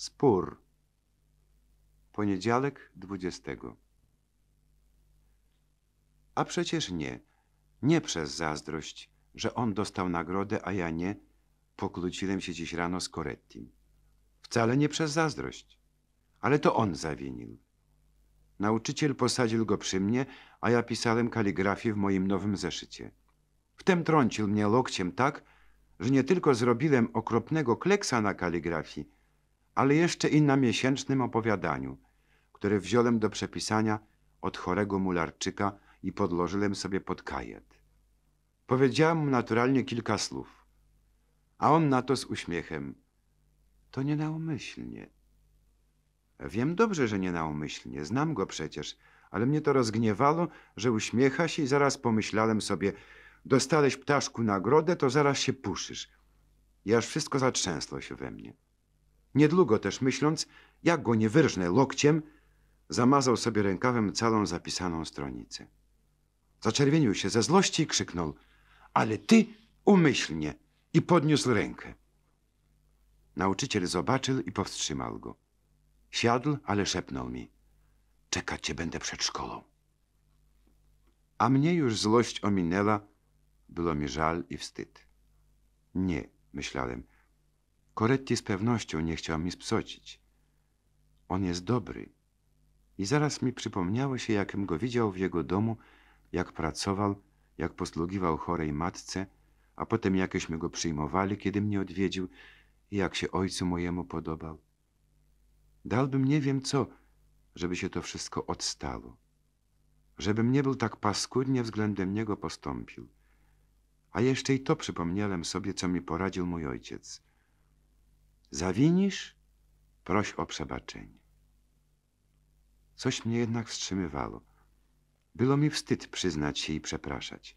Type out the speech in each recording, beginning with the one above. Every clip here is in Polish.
Spór. Poniedziałek 20. A przecież nie, nie przez zazdrość, że on dostał nagrodę, a ja nie, pokłóciłem się dziś rano z Korettim. Wcale nie przez zazdrość, ale to on zawinił. Nauczyciel posadził go przy mnie, a ja pisałem kaligrafię w moim nowym zeszycie. Wtem trącił mnie lokciem tak, że nie tylko zrobiłem okropnego kleksa na kaligrafii, ale jeszcze i na miesięcznym opowiadaniu, które wziąłem do przepisania od chorego mularczyka i podłożyłem sobie pod kajet. Powiedziałem mu naturalnie kilka słów, a on na to z uśmiechem. To nie naumyślnie. Wiem dobrze, że nie naumyślnie, znam go przecież, ale mnie to rozgniewało, że uśmiecha się i zaraz pomyślałem sobie, dostałeś ptaszku nagrodę, to zaraz się puszysz. I aż wszystko zatrzęsło się we mnie. Niedługo też myśląc, jak go nie wyrżnę lokciem, zamazał sobie rękawem całą zapisaną stronicę. Zaczerwienił się ze złości i krzyknął – ale ty umyślnie! I podniósł rękę. Nauczyciel zobaczył i powstrzymał go. Siadł, ale szepnął mi – czekać cię będę przed szkołą. A mnie już złość ominęła, było mi żal i wstyd. Nie, myślałem, Koretti z pewnością nie chciał mi spsocić. On jest dobry. I zaraz mi przypomniało się, jakim go widział w jego domu, jak pracował, jak posługiwał chorej matce, a potem jakieśmy go przyjmowali, kiedy mnie odwiedził i jak się ojcu mojemu podobał. Dałbym nie wiem co, żeby się to wszystko odstało. Żebym nie był tak paskudnie względem niego postąpił. A jeszcze i to przypomniałem sobie, co mi poradził mój ojciec – Zawinisz? Proś o przebaczenie. Coś mnie jednak wstrzymywało. Było mi wstyd przyznać się i przepraszać.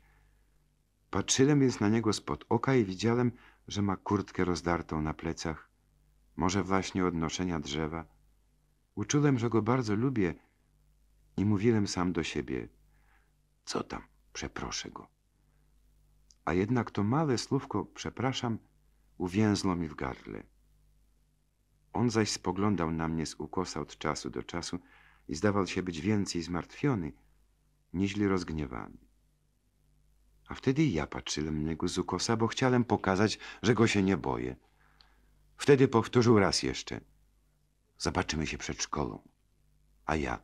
Patrzyłem więc na niego spod oka i widziałem, że ma kurtkę rozdartą na plecach, może właśnie od noszenia drzewa. Uczułem, że go bardzo lubię i mówiłem sam do siebie, co tam, przeproszę go. A jednak to małe słówko, przepraszam, uwięzło mi w gardle. On zaś spoglądał na mnie z ukosa od czasu do czasu i zdawał się być więcej zmartwiony, niźli rozgniewany. A wtedy ja patrzyłem na niego z ukosa, bo chciałem pokazać, że go się nie boję. Wtedy powtórzył raz jeszcze. Zobaczymy się przed szkołą. A ja.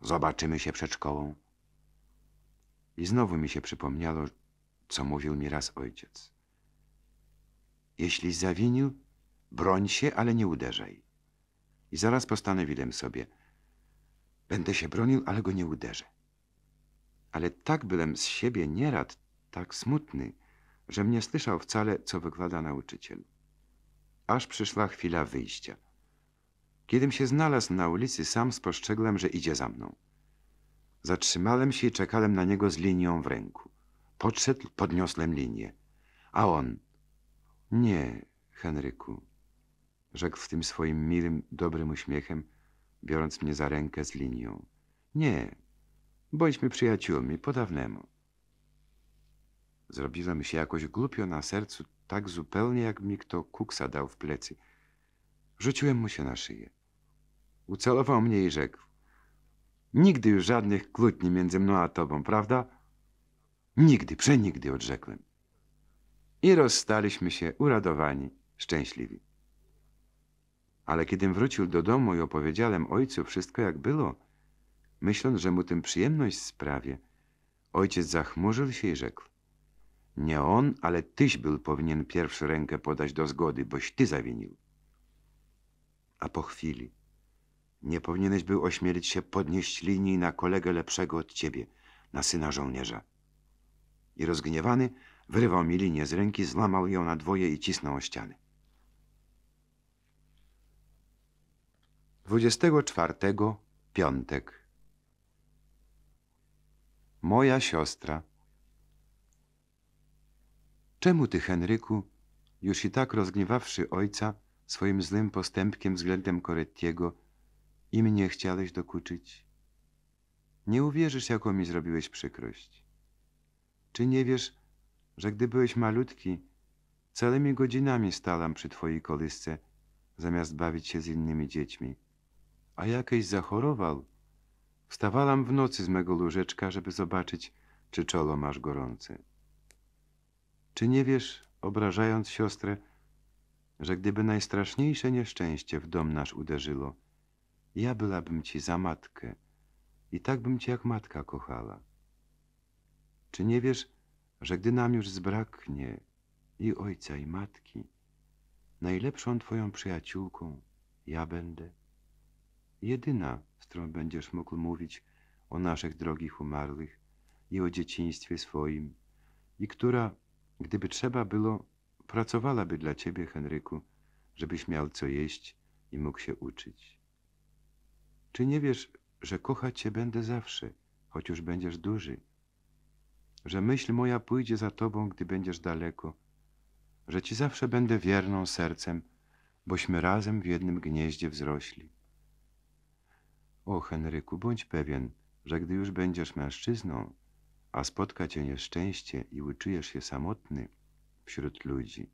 Zobaczymy się przed szkołą. I znowu mi się przypomniało, co mówił mi raz ojciec. Jeśli zawinił, Broń się, ale nie uderzaj. I zaraz postanowiłem sobie, będę się bronił, ale go nie uderzę. Ale tak byłem z siebie nierad, tak smutny, że mnie słyszał wcale, co wykłada nauczyciel. Aż przyszła chwila wyjścia. Kiedym się znalazł na ulicy, sam spostrzegłem, że idzie za mną. Zatrzymałem się i czekałem na niego z linią w ręku. Podszedł, podniosłem linię. A on... Nie, Henryku, Rzekł w tym swoim miłym, dobrym uśmiechem, biorąc mnie za rękę z linią. Nie, bądźmy przyjaciółmi po dawnemu. Zrobiło mi się jakoś głupio na sercu, tak zupełnie jak mi kto kuksa dał w plecy. Rzuciłem mu się na szyję. Ucelował mnie i rzekł. Nigdy już żadnych kłótni między mną a tobą, prawda? Nigdy, przenigdy odrzekłem. I rozstaliśmy się uradowani, szczęśliwi. Ale kiedym wrócił do domu i opowiedziałem ojcu wszystko jak było, myśląc, że mu tym przyjemność sprawię, ojciec zachmurzył się i rzekł. Nie on, ale tyś był powinien pierwszy rękę podać do zgody, boś ty zawinił. A po chwili. Nie powinieneś był ośmielić się podnieść linii na kolegę lepszego od ciebie, na syna żołnierza. I rozgniewany wyrwał mi linię z ręki, złamał ją na dwoje i cisnął o ściany. 24 piątek. Moja siostra. Czemu ty, Henryku, już i tak rozgniewawszy ojca swoim złym postępkiem względem Korettiego, i mnie chciałeś dokuczyć? Nie uwierzysz, jaką mi zrobiłeś przykrość. Czy nie wiesz, że gdy byłeś malutki, całymi godzinami stalam przy twojej kolysce, zamiast bawić się z innymi dziećmi? a jakiejś zachorował. Wstawalam w nocy z mego łóżeczka, żeby zobaczyć, czy czolo masz gorące. Czy nie wiesz, obrażając siostrę, że gdyby najstraszniejsze nieszczęście w dom nasz uderzyło, ja byłabym ci za matkę i tak bym cię jak matka kochała. Czy nie wiesz, że gdy nam już zbraknie i ojca, i matki, najlepszą twoją przyjaciółką ja będę? jedyna, z którą będziesz mógł mówić o naszych drogich umarłych i o dzieciństwie swoim, i która, gdyby trzeba było, pracowałaby dla ciebie, Henryku, żebyś miał co jeść i mógł się uczyć. Czy nie wiesz, że kochać cię będę zawsze, choć już będziesz duży? Że myśl moja pójdzie za tobą, gdy będziesz daleko, że ci zawsze będę wierną sercem, bośmy razem w jednym gnieździe wzrośli. O, Henryku, bądź pewien, że gdy już będziesz mężczyzną, a spotka cię nieszczęście i uczujesz się samotny wśród ludzi,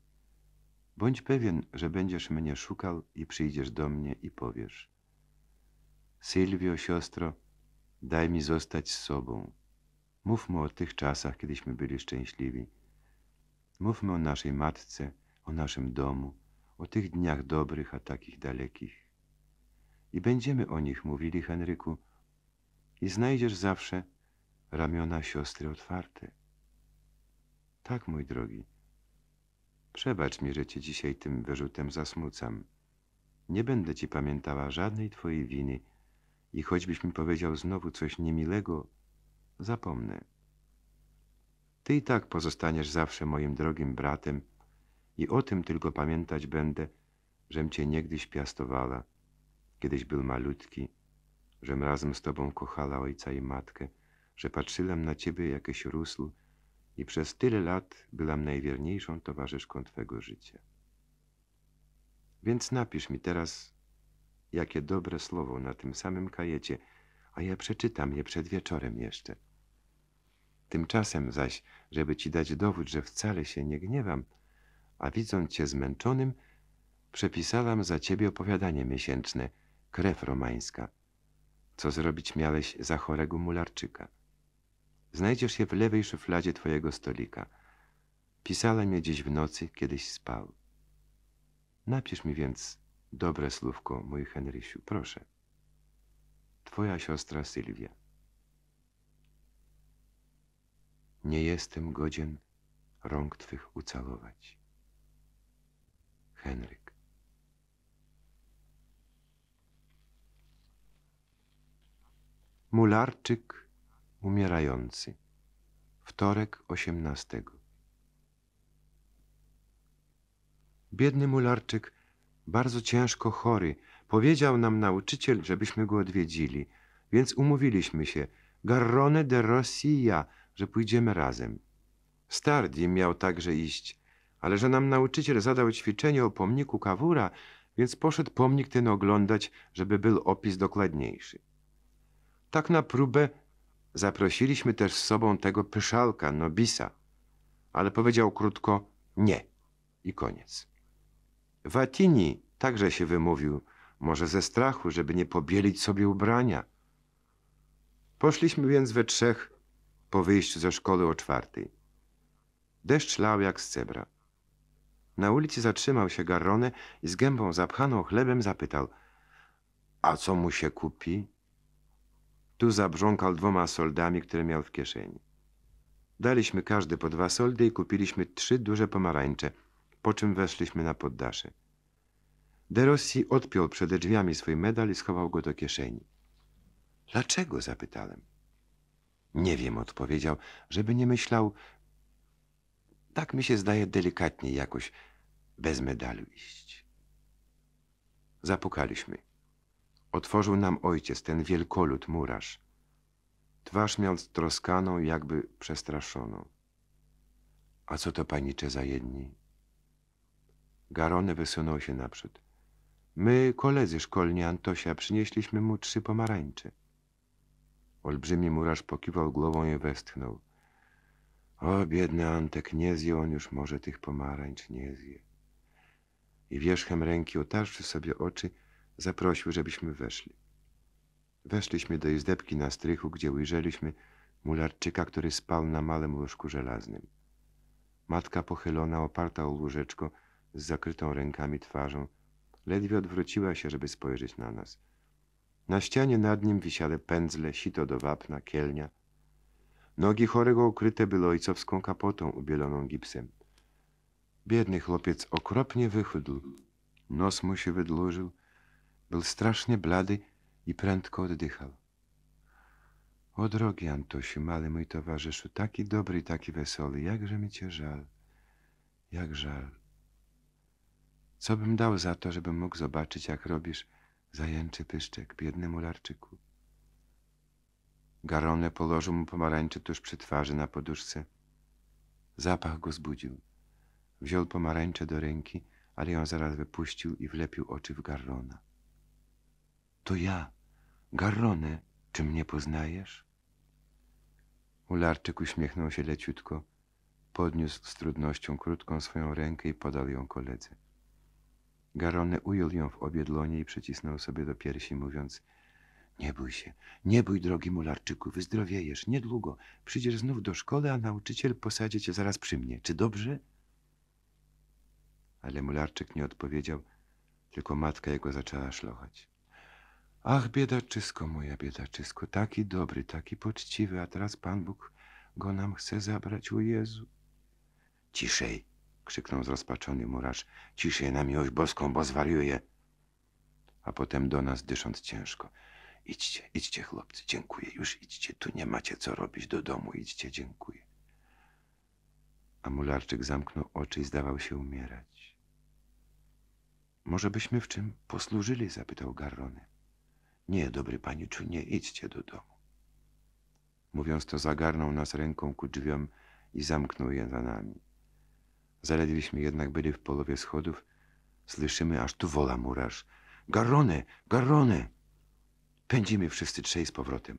bądź pewien, że będziesz mnie szukał i przyjdziesz do mnie i powiesz. Sylwio, siostro, daj mi zostać z sobą. Mówmy o tych czasach, kiedyśmy byli szczęśliwi. Mówmy o naszej matce, o naszym domu, o tych dniach dobrych, a takich dalekich i będziemy o nich mówili, Henryku, i znajdziesz zawsze ramiona siostry otwarte. Tak, mój drogi. Przebacz mi, że cię dzisiaj tym wyrzutem zasmucam. Nie będę ci pamiętała żadnej twojej winy i choćbyś mi powiedział znowu coś niemilego, zapomnę. Ty i tak pozostaniesz zawsze moim drogim bratem i o tym tylko pamiętać będę, żem cię niegdyś piastowała kiedyś był malutki, żem razem z tobą kochała ojca i matkę, że patrzyłam na ciebie jakiś rósł i przez tyle lat byłam najwierniejszą towarzyszką twego życia. Więc napisz mi teraz, jakie dobre słowo na tym samym kajecie, a ja przeczytam je przed wieczorem jeszcze. Tymczasem zaś, żeby ci dać dowód, że wcale się nie gniewam, a widząc cię zmęczonym, przepisałam za ciebie opowiadanie miesięczne – krew romańska. Co zrobić miałeś za chorego mularczyka? Znajdziesz je w lewej szufladzie twojego stolika. Pisałem je dziś w nocy, kiedyś spał. Napisz mi więc dobre słówko, mój Henrysiu, proszę. Twoja siostra Sylwia. Nie jestem godzien rąk Twych ucałować. Henryk. Mularczyk umierający. Wtorek osiemnastego. Biedny mularczyk, bardzo ciężko chory, powiedział nam nauczyciel, żebyśmy go odwiedzili, więc umówiliśmy się, Garrone de Rossi i ja, że pójdziemy razem. Stardi miał także iść, ale że nam nauczyciel zadał ćwiczenie o pomniku Kawura, więc poszedł pomnik ten oglądać, żeby był opis dokładniejszy. Tak na próbę zaprosiliśmy też z sobą tego pyszalka, Nobisa, ale powiedział krótko nie i koniec. Watini także się wymówił, może ze strachu, żeby nie pobielić sobie ubrania. Poszliśmy więc we trzech po wyjściu ze szkoły o czwartej. Deszcz lał jak z cebra. Na ulicy zatrzymał się Garrone i z gębą zapchaną chlebem zapytał – a co mu się kupi? Tu zabrząkał dwoma soldami, które miał w kieszeni. Daliśmy każdy po dwa soldy i kupiliśmy trzy duże pomarańcze, po czym weszliśmy na poddasze. Derossi odpiął przede drzwiami swój medal i schował go do kieszeni. Dlaczego? zapytałem. Nie wiem, odpowiedział, żeby nie myślał. Tak mi się zdaje delikatniej jakoś bez medalu iść. Zapukaliśmy. Otworzył nam ojciec, ten wielkolud, murarz. Twarz miał troskaną, jakby przestraszoną. A co to panicze za jedni? Garony wysunął się naprzód. My, koledzy szkolni Antosia, przynieśliśmy mu trzy pomarańcze. Olbrzymi murarz pokiwał głową i westchnął. O, biedny Antek, nie zje on już może tych pomarańcz, nie zje. I wierzchem ręki otarczy sobie oczy, zaprosił, żebyśmy weszli. Weszliśmy do izdebki na strychu, gdzie ujrzeliśmy mularczyka, który spał na małym łóżku żelaznym. Matka pochylona, oparta o łóżeczko, z zakrytą rękami twarzą, ledwie odwróciła się, żeby spojrzeć na nas. Na ścianie nad nim wisiały pędzle, sito do wapna, kielnia. Nogi chorego ukryte były ojcowską kapotą ubieloną gipsem. Biedny chłopiec okropnie wychudł. Nos mu się wydłużył, był strasznie blady i prędko oddychał. O drogi Antosiu, mały mój towarzyszu, taki dobry i taki wesoły, jakże mi cię żal, jak żal. Co bym dał za to, żebym mógł zobaczyć, jak robisz zajęczy pyszczek biedny mularczyku. Garonę położył mu pomarańczy tuż przy twarzy na poduszce. Zapach go zbudził. Wziął pomarańcze do ręki, ale ją zaraz wypuścił i wlepił oczy w Garrona. To ja, Garrone, czy mnie poznajesz? Ularczyk uśmiechnął się leciutko, podniósł z trudnością krótką swoją rękę i podał ją koledze. Garone ujął ją w obie dłonie i przycisnął sobie do piersi, mówiąc Nie bój się, nie bój, drogi mularczyku, wyzdrowiejesz, niedługo. Przyjdziesz znów do szkoły, a nauczyciel posadzi cię zaraz przy mnie. Czy dobrze? Ale mularczyk nie odpowiedział, tylko matka jego zaczęła szlochać. Ach, biedaczysko, moja biedaczysko, taki dobry, taki poczciwy, a teraz Pan Bóg go nam chce zabrać, u Jezu. Ciszej, krzyknął zrozpaczony murarz, ciszej na miłość boską, bo zwariuję. A potem do nas dysząc ciężko. Idźcie, idźcie chłopcy, dziękuję, już idźcie, tu nie macie co robić, do domu idźcie, dziękuję. A mularczyk zamknął oczy i zdawał się umierać. Może byśmy w czym posłużyli? zapytał Garrony. Nie, dobry paniczu, nie idźcie do domu. Mówiąc to, zagarnął nas ręką ku drzwiom i zamknął je za nami. Zaledwieśmy jednak byli w połowie schodów, słyszymy aż tu wola murarz. Garrone, garrone! Pędzimy wszyscy trzej z powrotem.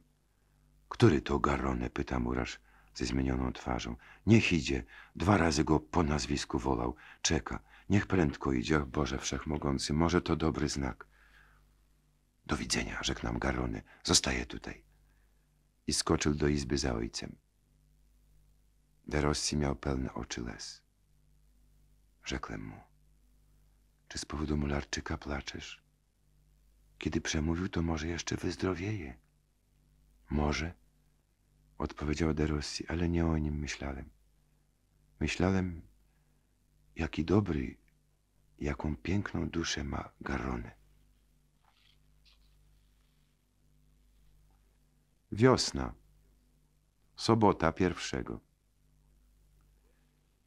Który to garrone? pyta murarz ze zmienioną twarzą. Niech idzie. Dwa razy go po nazwisku wolał. Czeka. Niech prędko idzie. Ach Boże Wszechmogący, może to dobry znak. Do widzenia, rzekł nam Zostaję tutaj. I skoczył do izby za ojcem. Derossi miał pełne oczy les. Rzekłem mu. Czy z powodu mularczyka placzesz? Kiedy przemówił, to może jeszcze wyzdrowieje. Może, odpowiedział Derossi, ale nie o nim myślałem. Myślałem, jaki dobry, jaką piękną duszę ma Garrone. Wiosna. Sobota pierwszego.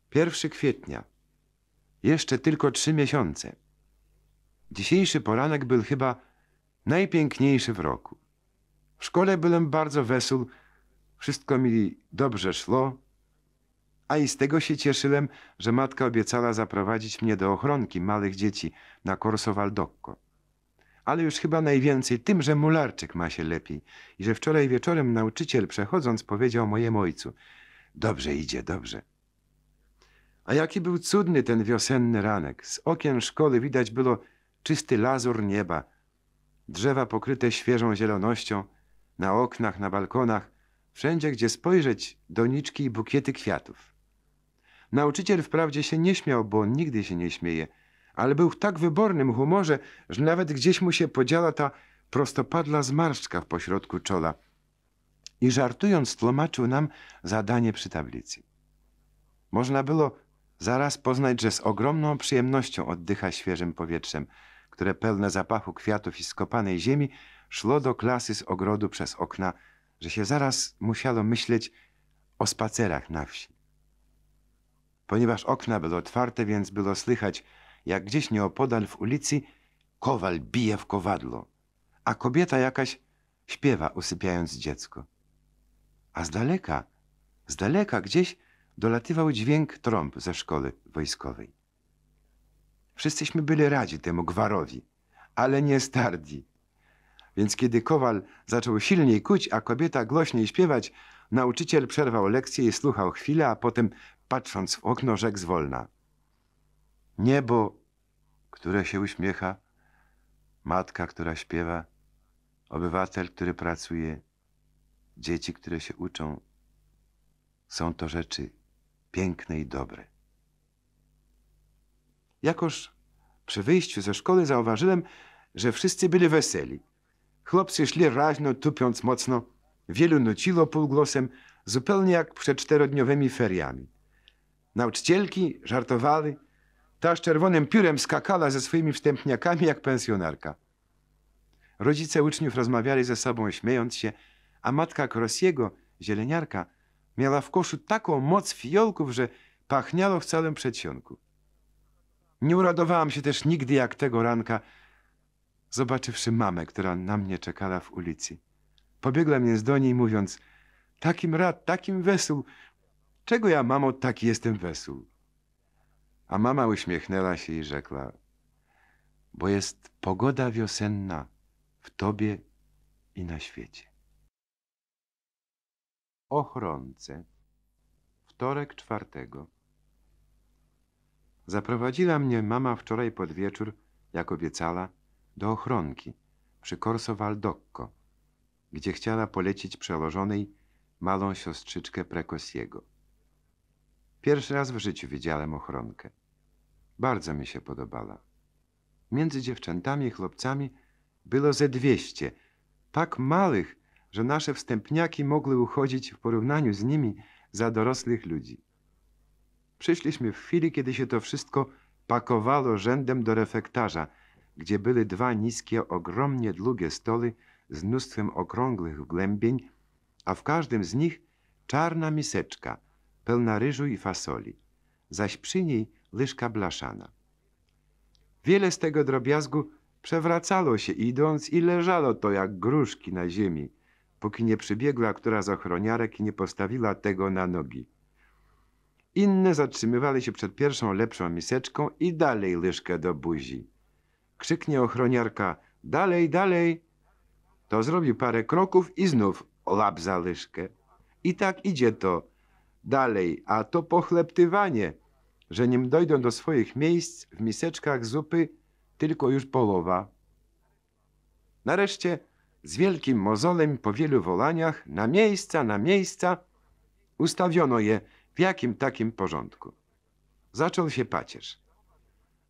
Pierwszy kwietnia. Jeszcze tylko trzy miesiące. Dzisiejszy poranek był chyba najpiękniejszy w roku. W szkole byłem bardzo wesół, wszystko mi dobrze szło, a i z tego się cieszyłem, że matka obiecała zaprowadzić mnie do ochronki małych dzieci na Corso Valdocco ale już chyba najwięcej tym, że mularczyk ma się lepiej i że wczoraj wieczorem nauczyciel przechodząc powiedział mojemu ojcu Dobrze idzie, dobrze. A jaki był cudny ten wiosenny ranek. Z okien szkoły widać było czysty lazur nieba, drzewa pokryte świeżą zielonością, na oknach, na balkonach, wszędzie gdzie spojrzeć doniczki i bukiety kwiatów. Nauczyciel wprawdzie się nie śmiał, bo on nigdy się nie śmieje – ale był w tak wybornym humorze, że nawet gdzieś mu się podziała ta prostopadla zmarszczka w pośrodku czola. I żartując tłumaczył nam zadanie przy tablicy. Można było zaraz poznać, że z ogromną przyjemnością oddycha świeżym powietrzem, które pełne zapachu kwiatów i skopanej ziemi szło do klasy z ogrodu przez okna, że się zaraz musiało myśleć o spacerach na wsi. Ponieważ okna były otwarte, więc było słychać jak gdzieś nieopodal w ulicy kowal bije w kowadło, a kobieta jakaś śpiewa, usypiając dziecko. A z daleka, z daleka gdzieś dolatywał dźwięk trąb ze szkoły wojskowej. Wszyscyśmy byli radzi temu gwarowi, ale nie stardi. Więc kiedy kowal zaczął silniej kuć, a kobieta głośniej śpiewać, nauczyciel przerwał lekcję i słuchał chwilę, a potem, patrząc w okno, rzekł zwolna – Niebo, które się uśmiecha, matka, która śpiewa, obywatel, który pracuje, dzieci, które się uczą, są to rzeczy piękne i dobre. Jakoż przy wyjściu ze szkoły zauważyłem, że wszyscy byli weseli. Chłopcy szli raźno, tupiąc mocno, wielu nuciło półgłosem, zupełnie jak przed czterodniowymi feriami. Nauczycielki żartowali. Ta z czerwonym piórem skakała ze swoimi wstępniakami jak pensjonarka. Rodzice uczniów rozmawiali ze sobą, śmiejąc się, a matka Krosiego, zieleniarka, miała w koszu taką moc fiołków, że pachniało w całym przedsionku. Nie uradowałam się też nigdy jak tego ranka, zobaczywszy mamę, która na mnie czekała w ulicy. Pobiegła mnie do niej, mówiąc: Takim rad, takim wesół. Czego ja, mamo, taki jestem wesół? A mama uśmiechnęła się i rzekła, bo jest pogoda wiosenna w tobie i na świecie. Ochronce, wtorek czwartego. Zaprowadziła mnie mama wczoraj pod wieczór, jak obiecała, do ochronki przy Corso Valdocco, gdzie chciała polecić przełożonej malą siostrzyczkę Prekosiego. Pierwszy raz w życiu widziałem ochronkę. Bardzo mi się podobała. Między dziewczętami i chłopcami było ze dwieście, tak małych, że nasze wstępniaki mogły uchodzić w porównaniu z nimi za dorosłych ludzi. Przyszliśmy w chwili, kiedy się to wszystko pakowało rzędem do refektarza, gdzie były dwa niskie, ogromnie długie stoły z mnóstwem okrągłych wgłębień, a w każdym z nich czarna miseczka – pełna ryżu i fasoli, zaś przy niej łyżka blaszana. Wiele z tego drobiazgu przewracało się idąc i leżało to jak gruszki na ziemi, póki nie przybiegła która z ochroniarek i nie postawiła tego na nogi. Inne zatrzymywali się przed pierwszą lepszą miseczką i dalej łyżkę do buzi. Krzyknie ochroniarka dalej, dalej. To zrobił parę kroków i znów łap za lyżkę. I tak idzie to dalej, a to pochleptywanie, że nim dojdą do swoich miejsc w miseczkach zupy tylko już połowa. Nareszcie z wielkim mozolem po wielu wolaniach na miejsca, na miejsca ustawiono je w jakim takim porządku. Zaczął się pacierz.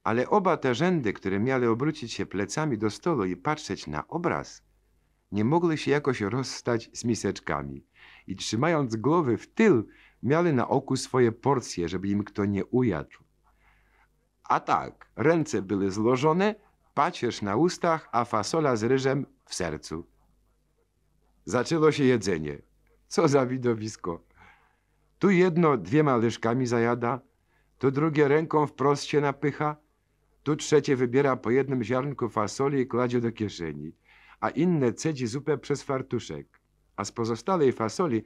Ale oba te rzędy, które miały obrócić się plecami do stolu i patrzeć na obraz, nie mogły się jakoś rozstać z miseczkami i trzymając głowy w tył, Miały na oku swoje porcje, żeby im kto nie ujadł. A tak, ręce były złożone, pacierz na ustach, a fasola z ryżem w sercu. Zaczęło się jedzenie. Co za widowisko. Tu jedno dwiema lyżkami zajada, tu drugie ręką wprost się napycha, tu trzecie wybiera po jednym ziarnku fasoli i kładzie do kieszeni, a inne cedzi zupę przez fartuszek, a z pozostałej fasoli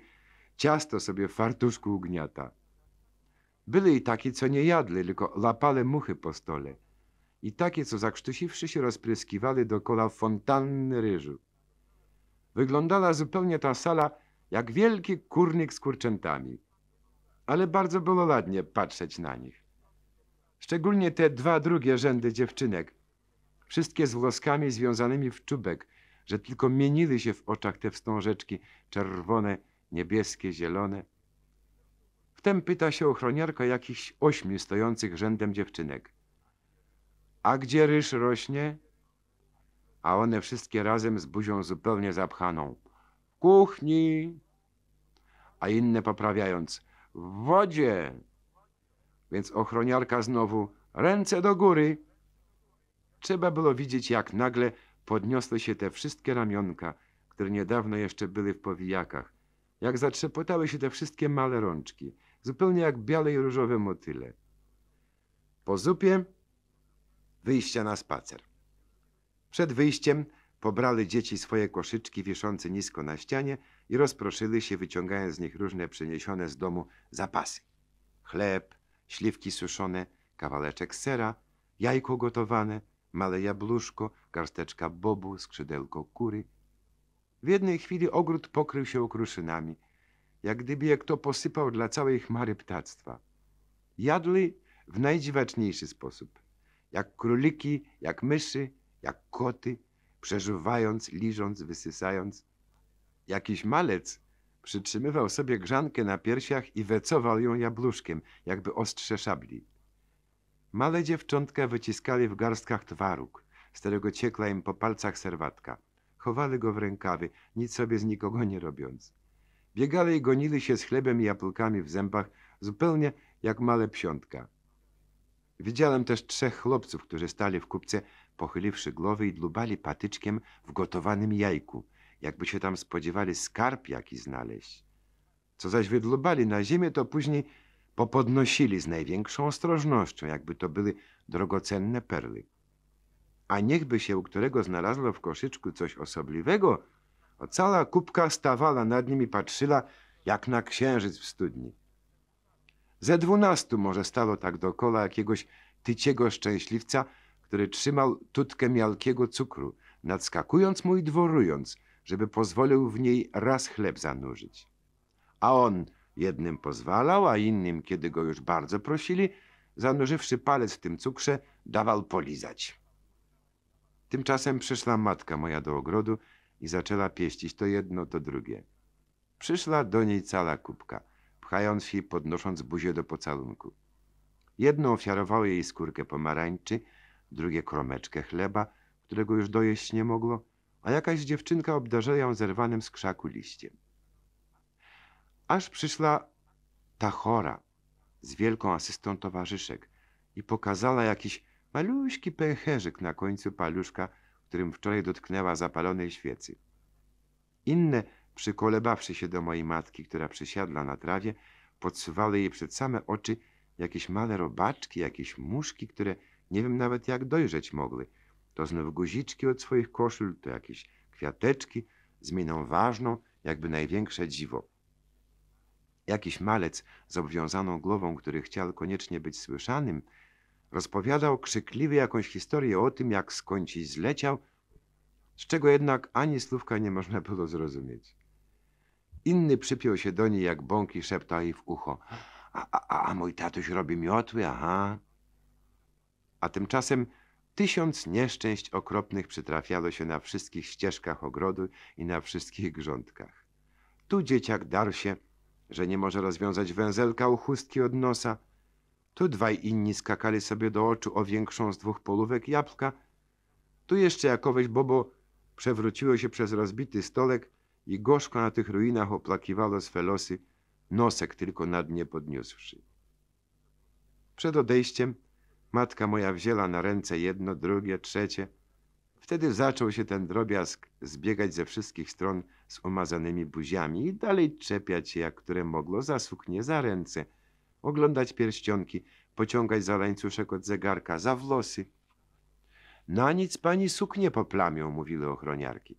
ciasto sobie w fartuszku ugniata. Byli i takie, co nie jadli, tylko lapale muchy po stole. I takie, co zakrztusiwszy się rozpryskiwali dokoła fontanny ryżu. Wyglądała zupełnie ta sala jak wielki kurnik z kurczętami. Ale bardzo było ładnie patrzeć na nich. Szczególnie te dwa drugie rzędy dziewczynek, wszystkie z włoskami związanymi w czubek, że tylko mienili się w oczach te wstążeczki czerwone, niebieskie, zielone. Wtem pyta się ochroniarka jakichś ośmiu stojących rzędem dziewczynek. A gdzie ryż rośnie? A one wszystkie razem z buzią zupełnie zapchaną. W kuchni! A inne poprawiając. W wodzie! Więc ochroniarka znowu. Ręce do góry! Trzeba było widzieć, jak nagle podniosły się te wszystkie ramionka, które niedawno jeszcze były w powijakach jak zatrzepotały się te wszystkie male rączki, zupełnie jak białe i różowe motyle. Po zupie wyjścia na spacer. Przed wyjściem pobrali dzieci swoje koszyczki wiszące nisko na ścianie i rozproszyli się, wyciągając z nich różne przyniesione z domu zapasy. Chleb, śliwki suszone, kawaleczek sera, jajko gotowane, male jabłuszko, garsteczka bobu, skrzydełko kury – w jednej chwili ogród pokrył się okruszynami, jak gdyby je kto posypał dla całej chmary ptactwa. Jadli w najdziwaczniejszy sposób, jak króliki, jak myszy, jak koty, przeżuwając, liżąc, wysysając. Jakiś malec przytrzymywał sobie grzankę na piersiach i wecował ją jabłuszkiem, jakby ostrze szabli. Male dziewczątka wyciskali w garstkach twaróg, z którego ciekła im po palcach serwatka chowali go w rękawy, nic sobie z nikogo nie robiąc. Biegali i gonili się z chlebem i jabłkami w zębach, zupełnie jak małe psiątka. Widziałem też trzech chłopców, którzy stali w kupce, pochyliwszy głowy i dlubali patyczkiem w gotowanym jajku, jakby się tam spodziewali skarb jaki znaleźć. Co zaś wydlubali na ziemię, to później popodnosili z największą ostrożnością, jakby to były drogocenne perły a niechby się u którego znalazło w koszyczku coś osobliwego, o cała kubka stawała nad nimi patrzyła, jak na księżyc w studni. Ze dwunastu może stało tak dokoła jakiegoś tyciego szczęśliwca, który trzymał tutkę mialkiego cukru, nadskakując mu i dworując, żeby pozwolił w niej raz chleb zanurzyć. A on jednym pozwalał, a innym, kiedy go już bardzo prosili, zanurzywszy palec w tym cukrze, dawał polizać. Tymczasem przyszła matka moja do ogrodu i zaczęła pieścić to jedno, to drugie. Przyszła do niej cała kubka, pchając i podnosząc buzię do pocałunku. Jedno ofiarowało jej skórkę pomarańczy, drugie kromeczkę chleba, którego już dojeść nie mogło, a jakaś dziewczynka obdarzyła ją zerwanym z krzaku liściem. Aż przyszła ta chora z wielką asystą towarzyszek i pokazała jakiś Maluśki pęcherzyk na końcu paluszka, którym wczoraj dotknęła zapalonej świecy. Inne, przykolebawszy się do mojej matki, która przysiadła na trawie, podsuwały jej przed same oczy jakieś male robaczki, jakieś muszki, które nie wiem nawet jak dojrzeć mogły. To znów guziczki od swoich koszul, to jakieś kwiateczki z miną ważną, jakby największe dziwo. Jakiś malec z obwiązaną głową, który chciał koniecznie być słyszanym, Rozpowiadał krzykliwie jakąś historię o tym, jak skądś zleciał, z czego jednak ani słówka nie można było zrozumieć. Inny przypiął się do niej jak bąk i szeptał jej w ucho. A, a, a mój tatuś robi miotły, aha. A tymczasem tysiąc nieszczęść okropnych przytrafiało się na wszystkich ścieżkach ogrodu i na wszystkich grządkach. Tu dzieciak darł się, że nie może rozwiązać węzelka u chustki od nosa, tu dwaj inni skakali sobie do oczu o większą z dwóch polówek jabłka. Tu jeszcze jakoweś bobo przewróciło się przez rozbity stolek i gorzko na tych ruinach oplakiwało swe losy, nosek tylko na dnie podniósłszy. Przed odejściem matka moja wzięła na ręce jedno, drugie, trzecie. Wtedy zaczął się ten drobiazg zbiegać ze wszystkich stron z umazanymi buziami i dalej czepiać się, jak które mogło, za suknię, za ręce – oglądać pierścionki, pociągać za łańcuszek od zegarka, za włosy. Na no nic pani suknie poplamią, mówiły ochroniarki.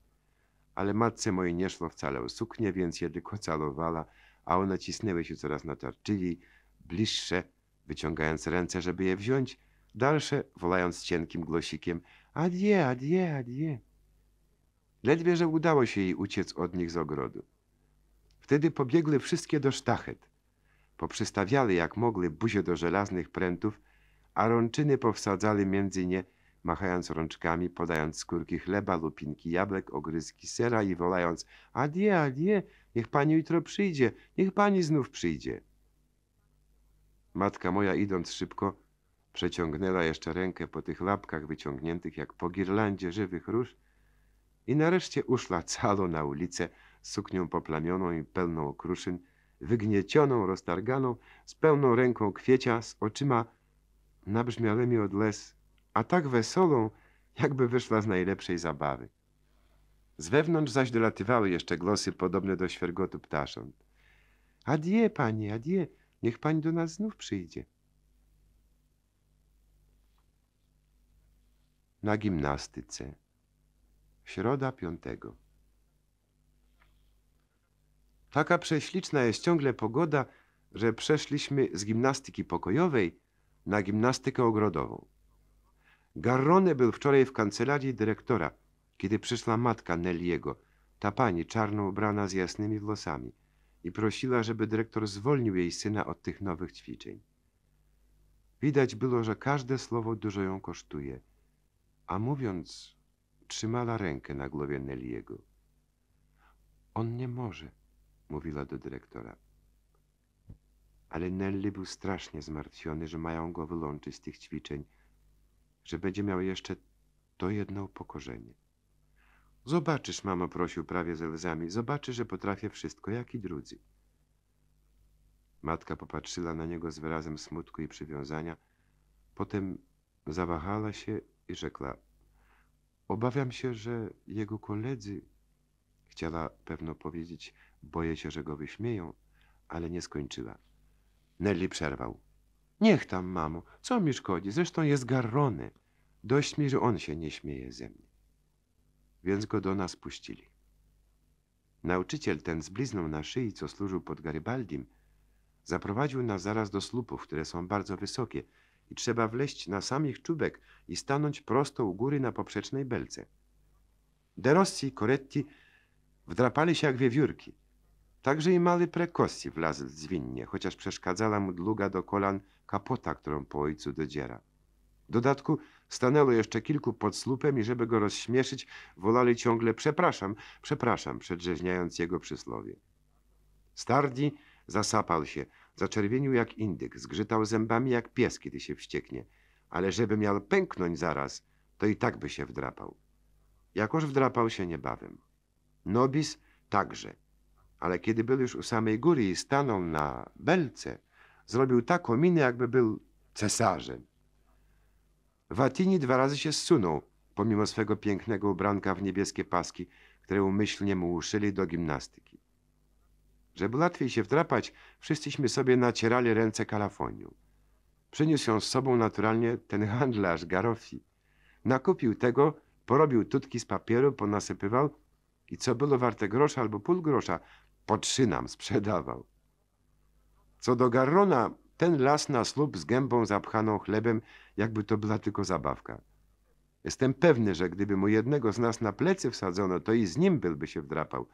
Ale matce mojej nie szło wcale o suknię, więc je tylko calowała, a one cisnęły się coraz natarczywiej, bliższe, wyciągając ręce, żeby je wziąć, dalsze, wolając cienkim głosikiem adie, adie, adie. Ledwie, że udało się jej uciec od nich z ogrodu. Wtedy pobiegły wszystkie do sztachet poprzestawiali jak mogli buzie do żelaznych prętów, a rączyny powsadzali między nie, machając rączkami, podając skórki chleba, lupinki jabłek, ogryzki sera i wolając – adie, adie, niech pani jutro przyjdzie, niech pani znów przyjdzie. Matka moja idąc szybko przeciągnęła jeszcze rękę po tych łapkach wyciągniętych jak po girlandzie żywych róż i nareszcie uszła calo na ulicę suknią poplamioną i pełną okruszyn, wygniecioną, roztarganą, z pełną ręką kwiecia, z oczyma nabrzmiałymi od les, a tak wesolą, jakby wyszła z najlepszej zabawy. Z wewnątrz zaś dolatywały jeszcze głosy podobne do świergotu ptasząt. Adie, panie, adie, niech pani do nas znów przyjdzie. Na gimnastyce. Środa piątego. Taka prześliczna jest ciągle pogoda, że przeszliśmy z gimnastyki pokojowej na gimnastykę ogrodową. Garrone był wczoraj w kancelarii dyrektora, kiedy przyszła matka Nelliego, ta pani czarno ubrana z jasnymi włosami i prosiła, żeby dyrektor zwolnił jej syna od tych nowych ćwiczeń. Widać było, że każde słowo dużo ją kosztuje, a mówiąc, trzymała rękę na głowie Nelliego. On nie może mówiła do dyrektora. Ale Nelly był strasznie zmartwiony, że mają go wyłączyć z tych ćwiczeń, że będzie miał jeszcze to jedno upokorzenie. Zobaczysz, mamo prosił prawie ze łzami, zobaczysz, że potrafię wszystko, jak i drudzy. Matka popatrzyła na niego z wyrazem smutku i przywiązania, potem zawahała się i rzekła – obawiam się, że jego koledzy – chciała pewno powiedzieć – Boję się, że go wyśmieją, ale nie skończyła. Nelly przerwał. Niech tam, mamo, co mi szkodzi, zresztą jest garrony. Dość mi, że on się nie śmieje ze mnie. Więc go do nas puścili. Nauczyciel ten z blizną na szyi, co służył pod Garibaldim, zaprowadził nas zaraz do słupów, które są bardzo wysokie i trzeba wleść na samych czubek i stanąć prosto u góry na poprzecznej belce. Derossi i Coretti wdrapali się jak wiewiórki – Także i mały prekosi wlazł zwinnie, chociaż przeszkadzała mu długa do kolan kapota, którą po ojcu dodziera. W dodatku stanęło jeszcze kilku pod słupem i żeby go rozśmieszyć, wolali ciągle przepraszam, przepraszam, przedrzeźniając jego przysłowie. Stardi zasapał się, zaczerwienił jak indyk, zgrzytał zębami jak pies, kiedy się wścieknie, ale żeby miał pęknąć zaraz, to i tak by się wdrapał. Jakoż wdrapał się niebawem. Nobis także – ale kiedy był już u samej góry i stanął na belce, zrobił taką minę, jakby był cesarzem. Watini dwa razy się zsunął, pomimo swego pięknego ubranka w niebieskie paski, które umyślnie mu uszyli do gimnastyki. Żeby łatwiej się wdrapać, wszyscyśmy sobie nacierali ręce kalafonią. Przyniósł ją z sobą naturalnie ten handlarz Garofi. Nakupił tego, porobił tutki z papieru, ponasypywał i co było warte grosza albo pół grosza, Poczynam, sprzedawał. Co do Garrona, ten las na słup z gębą zapchaną chlebem, jakby to była tylko zabawka. Jestem pewny, że gdyby mu jednego z nas na plecy wsadzono, to i z nim byłby się wdrapał.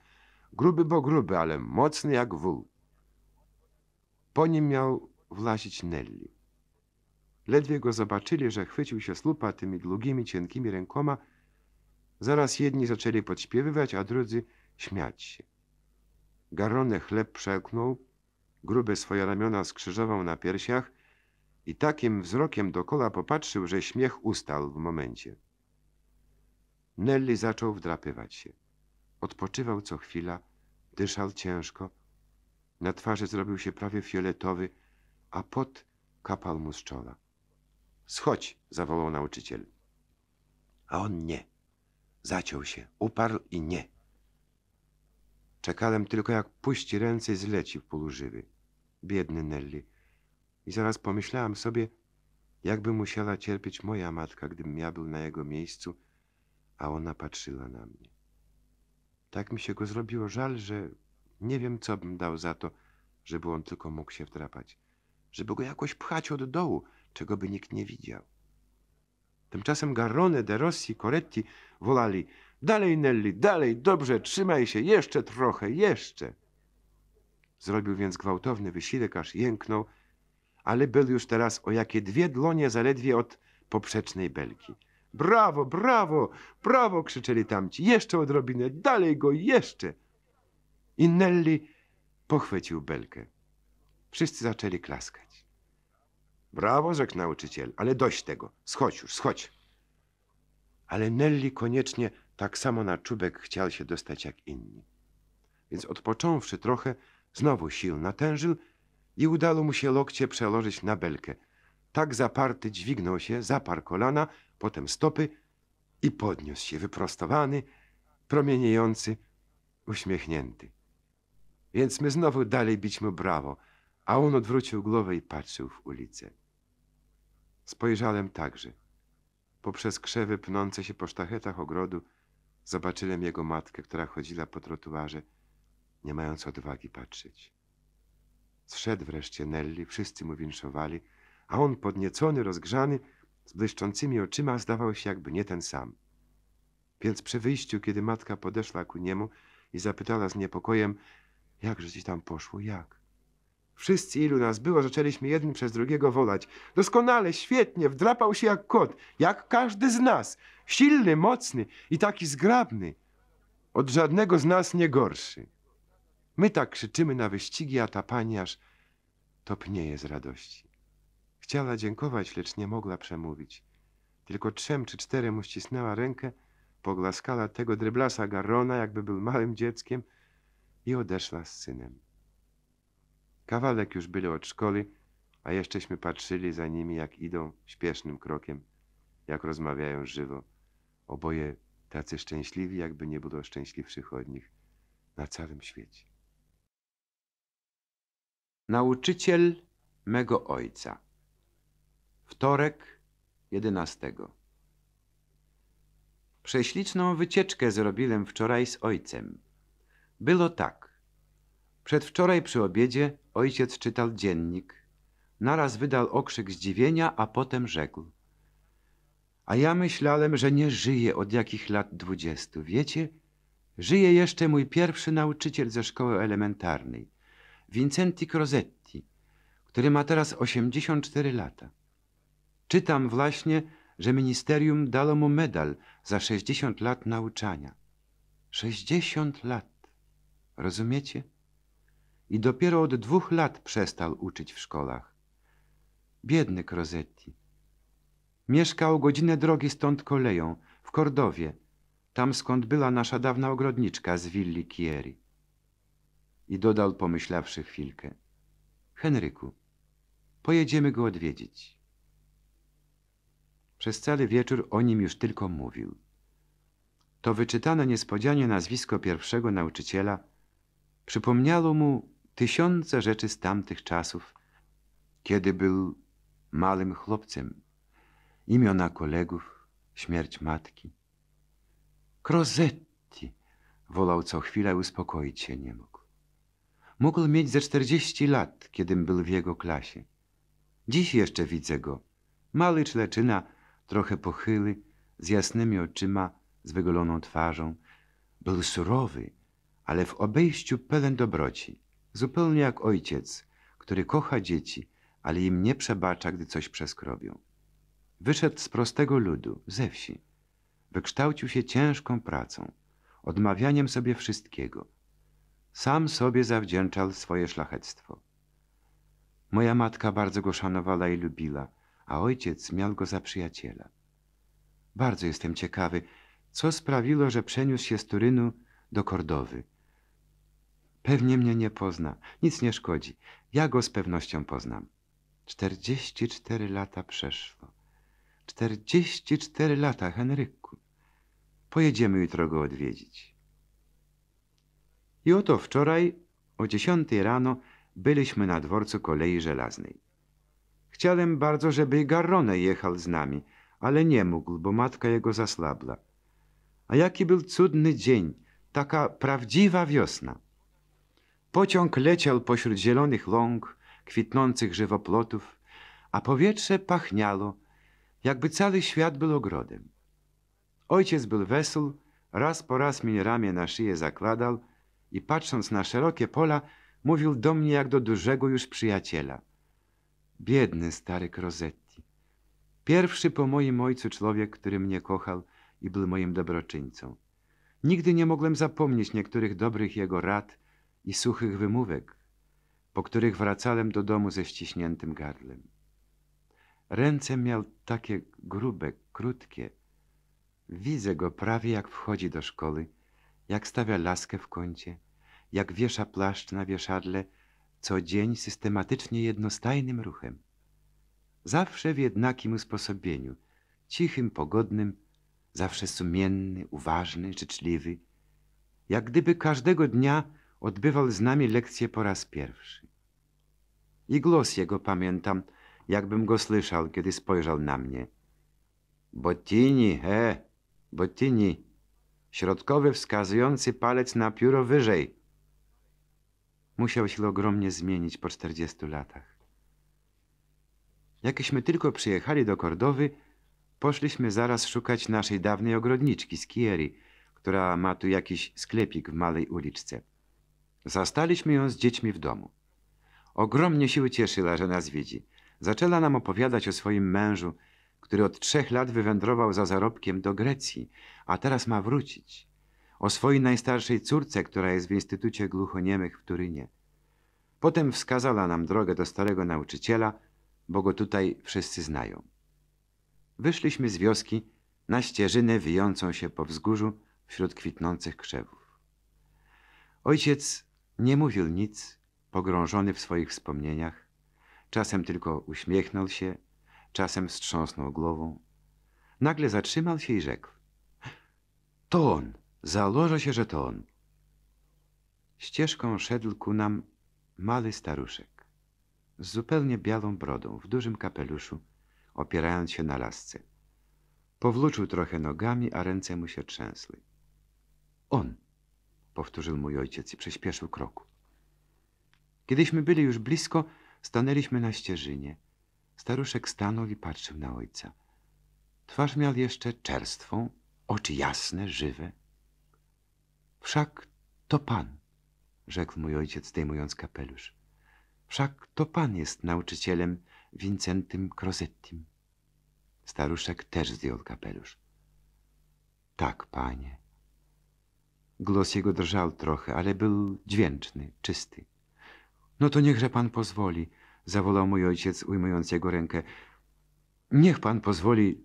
Gruby bo gruby, ale mocny jak wół. Po nim miał wlazić Nelly. Ledwie go zobaczyli, że chwycił się słupa tymi długimi, cienkimi rękoma. Zaraz jedni zaczęli podśpiewywać, a drudzy śmiać się. Garonę chleb przełknął, grube swoje ramiona skrzyżował na piersiach i takim wzrokiem dokoła popatrzył, że śmiech ustał w momencie. Nelly zaczął wdrapywać się. Odpoczywał co chwila, dyszał ciężko. Na twarzy zrobił się prawie fioletowy, a pot kapał mu z czoła. Schodź, zawołał nauczyciel. A on nie. Zaciął się, uparł i nie. Czekałem tylko, jak puści ręce i zleci w żywy. Biedny Nelly. I zaraz pomyślałam sobie, jakby musiała cierpieć moja matka, gdybym ja był na jego miejscu, a ona patrzyła na mnie. Tak mi się go zrobiło żal, że nie wiem, co bym dał za to, żeby on tylko mógł się wdrapać, żeby go jakoś pchać od dołu, czego by nikt nie widział. Tymczasem Garrone, De Rossi, Coretti wolali Dalej, Nelly, dalej, dobrze, trzymaj się, jeszcze trochę, jeszcze. Zrobił więc gwałtowny wysiłek, aż jęknął, ale był już teraz o jakie dwie dłonie zaledwie od poprzecznej belki. Brawo, brawo, brawo, krzyczeli tamci. Jeszcze odrobinę, dalej go, jeszcze. I Nelly pochwycił belkę. Wszyscy zaczęli klaskać. Brawo, rzekł nauczyciel, ale dość tego. Schodź już, schodź. Ale Nelly koniecznie tak samo na czubek chciał się dostać jak inni. Więc odpocząwszy trochę, znowu sił natężył i udało mu się lokcie przełożyć na belkę. Tak zaparty dźwignął się, zaparł kolana, potem stopy i podniósł się wyprostowany, promieniejący, uśmiechnięty. Więc my znowu dalej bić mu brawo, a on odwrócił głowę i patrzył w ulicę. Spojrzałem także. Poprzez krzewy pnące się po sztachetach ogrodu Zobaczyłem jego matkę, która chodziła po trotuarze, nie mając odwagi patrzeć. Zszedł wreszcie Nelly, wszyscy mu winszowali, a on podniecony, rozgrzany, z błyszczącymi oczyma zdawał się jakby nie ten sam. Więc przy wyjściu, kiedy matka podeszła ku niemu i zapytała z niepokojem, jakże ci tam poszło, jak? Wszyscy, ilu nas było, zaczęliśmy jeden przez drugiego wolać. Doskonale, świetnie, wdrapał się jak kot, jak każdy z nas. Silny, mocny i taki zgrabny. Od żadnego z nas nie gorszy. My tak krzyczymy na wyścigi, a ta pani aż topnieje z radości. Chciała dziękować, lecz nie mogła przemówić. Tylko trzem czy czterem uścisnęła rękę, poglaskała tego dreblasa Garrona, jakby był małym dzieckiem i odeszła z synem. Kawałek już byli od szkoły, a jeszcześmy patrzyli za nimi, jak idą śpiesznym krokiem, jak rozmawiają żywo. Oboje tacy szczęśliwi, jakby nie było szczęśliwszych od nich na całym świecie. Nauczyciel mego ojca. Wtorek, 11. Prześliczną wycieczkę zrobiłem wczoraj z ojcem. Było tak. Przedwczoraj przy obiedzie Ojciec czytał dziennik. Naraz wydał okrzyk zdziwienia, a potem rzekł. A ja myślałem, że nie żyję od jakich lat dwudziestu. Wiecie, żyje jeszcze mój pierwszy nauczyciel ze szkoły elementarnej, Vincenti Crosetti, który ma teraz 84 lata. Czytam właśnie, że ministerium dało mu medal za 60 lat nauczania. 60 lat. Rozumiecie? i dopiero od dwóch lat przestał uczyć w szkołach. Biedny Crozetti. Mieszkał godzinę drogi stąd koleją, w Kordowie, tam skąd była nasza dawna ogrodniczka z willi Kieri. I dodał, pomyślawszy chwilkę. Henryku, pojedziemy go odwiedzić. Przez cały wieczór o nim już tylko mówił. To wyczytane niespodzianie nazwisko pierwszego nauczyciela przypomniało mu tysiące rzeczy z tamtych czasów, kiedy był małym chłopcem, imiona kolegów, śmierć matki. Crozetti, wolał co chwilę, uspokoić się nie mógł. Mógł mieć ze czterdzieści lat, kiedym był w jego klasie. Dziś jeszcze widzę go. Mały czleczyna, trochę pochyły, z jasnymi oczyma, z wygoloną twarzą. Był surowy, ale w obejściu pełen dobroci zupełnie jak ojciec, który kocha dzieci, ale im nie przebacza, gdy coś przeskrobią. Wyszedł z prostego ludu, ze wsi. Wykształcił się ciężką pracą, odmawianiem sobie wszystkiego. Sam sobie zawdzięczał swoje szlachectwo. Moja matka bardzo go szanowała i lubiła, a ojciec miał go za przyjaciela. Bardzo jestem ciekawy, co sprawiło, że przeniósł się z Turynu do Kordowy – Pewnie mnie nie pozna, nic nie szkodzi. Ja go z pewnością poznam. Czterdzieści cztery lata przeszło. Czterdzieści cztery lata, Henryku. Pojedziemy jutro go odwiedzić. I oto wczoraj o dziesiątej rano byliśmy na dworcu kolei żelaznej. Chciałem bardzo, żeby Garrone jechał z nami, ale nie mógł, bo matka jego zasłabła. A jaki był cudny dzień, taka prawdziwa wiosna. Pociąg leciał pośród zielonych ląk, kwitnących żywopłotów, a powietrze pachniało, jakby cały świat był ogrodem. Ojciec był wesół, raz po raz mi ramię na szyję zakładał i patrząc na szerokie pola, mówił do mnie jak do dużego już przyjaciela. Biedny stary Crozetti, Pierwszy po moim ojcu człowiek, który mnie kochał i był moim dobroczyńcą. Nigdy nie mogłem zapomnieć niektórych dobrych jego rad – i suchych wymówek, po których wracałem do domu ze ściśniętym gardłem. Ręce miał takie grube, krótkie. Widzę go prawie jak wchodzi do szkoły, jak stawia laskę w kącie, jak wiesza płaszcz na wieszadle, co dzień systematycznie jednostajnym ruchem. Zawsze w jednakim usposobieniu, cichym, pogodnym, zawsze sumienny, uważny, życzliwy, jak gdyby każdego dnia odbywał z nami lekcję po raz pierwszy. I głos jego pamiętam, jakbym go słyszał, kiedy spojrzał na mnie. Botini, he, botini. Środkowy wskazujący palec na pióro wyżej. Musiał się ogromnie zmienić po czterdziestu latach. Jakieśmy tylko przyjechali do Kordowy, poszliśmy zaraz szukać naszej dawnej ogrodniczki z Kieri, która ma tu jakiś sklepik w małej uliczce. Zastaliśmy ją z dziećmi w domu. Ogromnie się cieszyła, że nas widzi. Zaczęła nam opowiadać o swoim mężu, który od trzech lat wywędrował za zarobkiem do Grecji, a teraz ma wrócić. O swojej najstarszej córce, która jest w Instytucie Gluchoniemych w Turynie. Potem wskazała nam drogę do starego nauczyciela, bo go tutaj wszyscy znają. Wyszliśmy z wioski na ścieżynę wijącą się po wzgórzu wśród kwitnących krzewów. Ojciec nie mówił nic, pogrążony w swoich wspomnieniach. Czasem tylko uśmiechnął się, czasem wstrząsnął głową. Nagle zatrzymał się i rzekł. To on! Założę się, że to on. Ścieżką szedł ku nam mały staruszek z zupełnie białą brodą, w dużym kapeluszu, opierając się na lasce. Powluczył trochę nogami, a ręce mu się trzęsły. On! powtórzył mój ojciec i przyspieszył kroku. Kiedyśmy byli już blisko, stanęliśmy na ścieżynie. Staruszek stanął i patrzył na ojca. Twarz miał jeszcze czerstwą, oczy jasne, żywe. Wszak to pan, rzekł mój ojciec, zdejmując kapelusz. Wszak to pan jest nauczycielem Wincentym Krozettim. Staruszek też zdjął kapelusz. Tak, panie, Głos jego drżał trochę, ale był dźwięczny, czysty. No to niechże pan pozwoli, zawołał mój ojciec, ujmując jego rękę. Niech pan pozwoli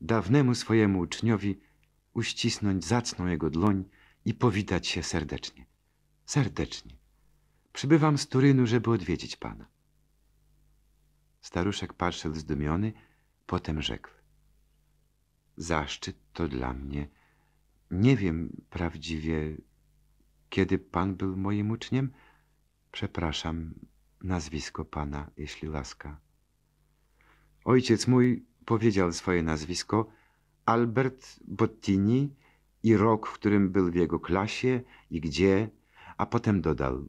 dawnemu swojemu uczniowi uścisnąć zacną jego dłoń i powitać się serdecznie. Serdecznie. Przybywam z Turynu, żeby odwiedzić pana. Staruszek patrzył zdumiony, potem rzekł. Zaszczyt to dla mnie nie wiem prawdziwie, kiedy pan był moim uczniem. Przepraszam, nazwisko pana, jeśli laska. Ojciec mój powiedział swoje nazwisko Albert Bottini i rok, w którym był w jego klasie i gdzie, a potem dodał.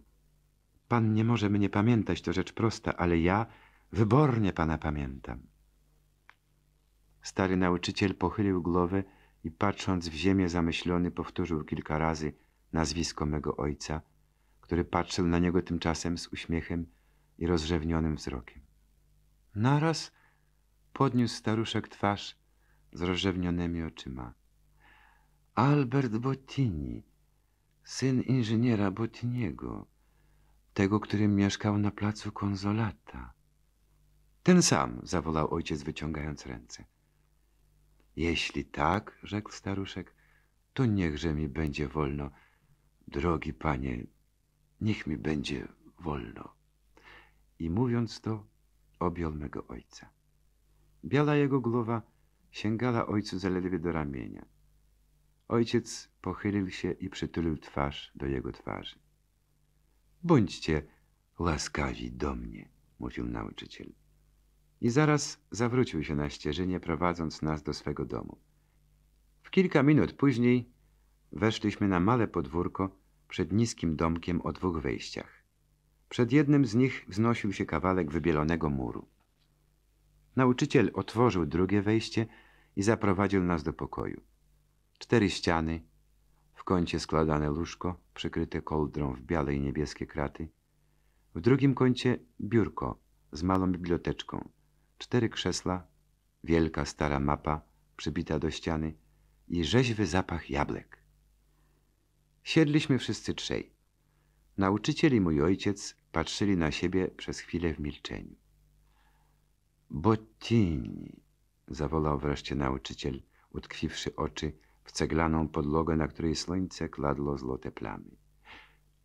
Pan nie może mnie pamiętać, to rzecz prosta, ale ja wybornie pana pamiętam. Stary nauczyciel pochylił głowę i patrząc w ziemię zamyślony powtórzył kilka razy nazwisko mego ojca, który patrzył na niego tymczasem z uśmiechem i rozrzewnionym wzrokiem. Naraz podniósł staruszek twarz z rozrzewnionymi oczyma. Albert Bottini, syn inżyniera Bottiniego, tego, który mieszkał na placu Konsolata. Ten sam, zawołał ojciec wyciągając ręce. Jeśli tak, rzekł staruszek, to niechże mi będzie wolno. Drogi panie, niech mi będzie wolno. I mówiąc to, objął mego ojca. Biała jego głowa sięgała ojcu zaledwie do ramienia. Ojciec pochylił się i przytulił twarz do jego twarzy. Bądźcie łaskawi do mnie, mówił nauczyciel. I zaraz zawrócił się na ścieżynie, prowadząc nas do swego domu. W kilka minut później weszliśmy na male podwórko przed niskim domkiem o dwóch wejściach. Przed jednym z nich wznosił się kawałek wybielonego muru. Nauczyciel otworzył drugie wejście i zaprowadził nas do pokoju. Cztery ściany, w kącie składane łóżko, przykryte kołdrą w białe i niebieskie kraty, w drugim kącie biurko z małą biblioteczką cztery krzesła, wielka stara mapa przybita do ściany i rzeźwy zapach jabłek. Siedliśmy wszyscy trzej. Nauczyciel i mój ojciec patrzyli na siebie przez chwilę w milczeniu. Bottini, zawolał wreszcie nauczyciel, utkwiwszy oczy w ceglaną podlogę, na której słońce kładło złote plamy.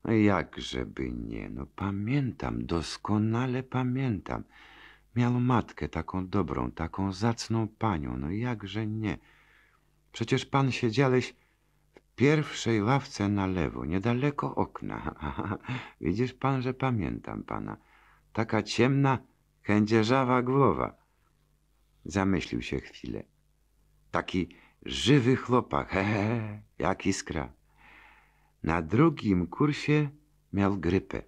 No jakżeby nie, no pamiętam, doskonale pamiętam – Miał matkę taką dobrą, taką zacną panią, no jakże nie. Przecież pan siedziałeś w pierwszej ławce na lewo, niedaleko okna. Widzisz pan, że pamiętam pana. Taka ciemna, kędzierzawa głowa. Zamyślił się chwilę. Taki żywy chłopak, he, he, he jak iskra. Na drugim kursie miał grypę.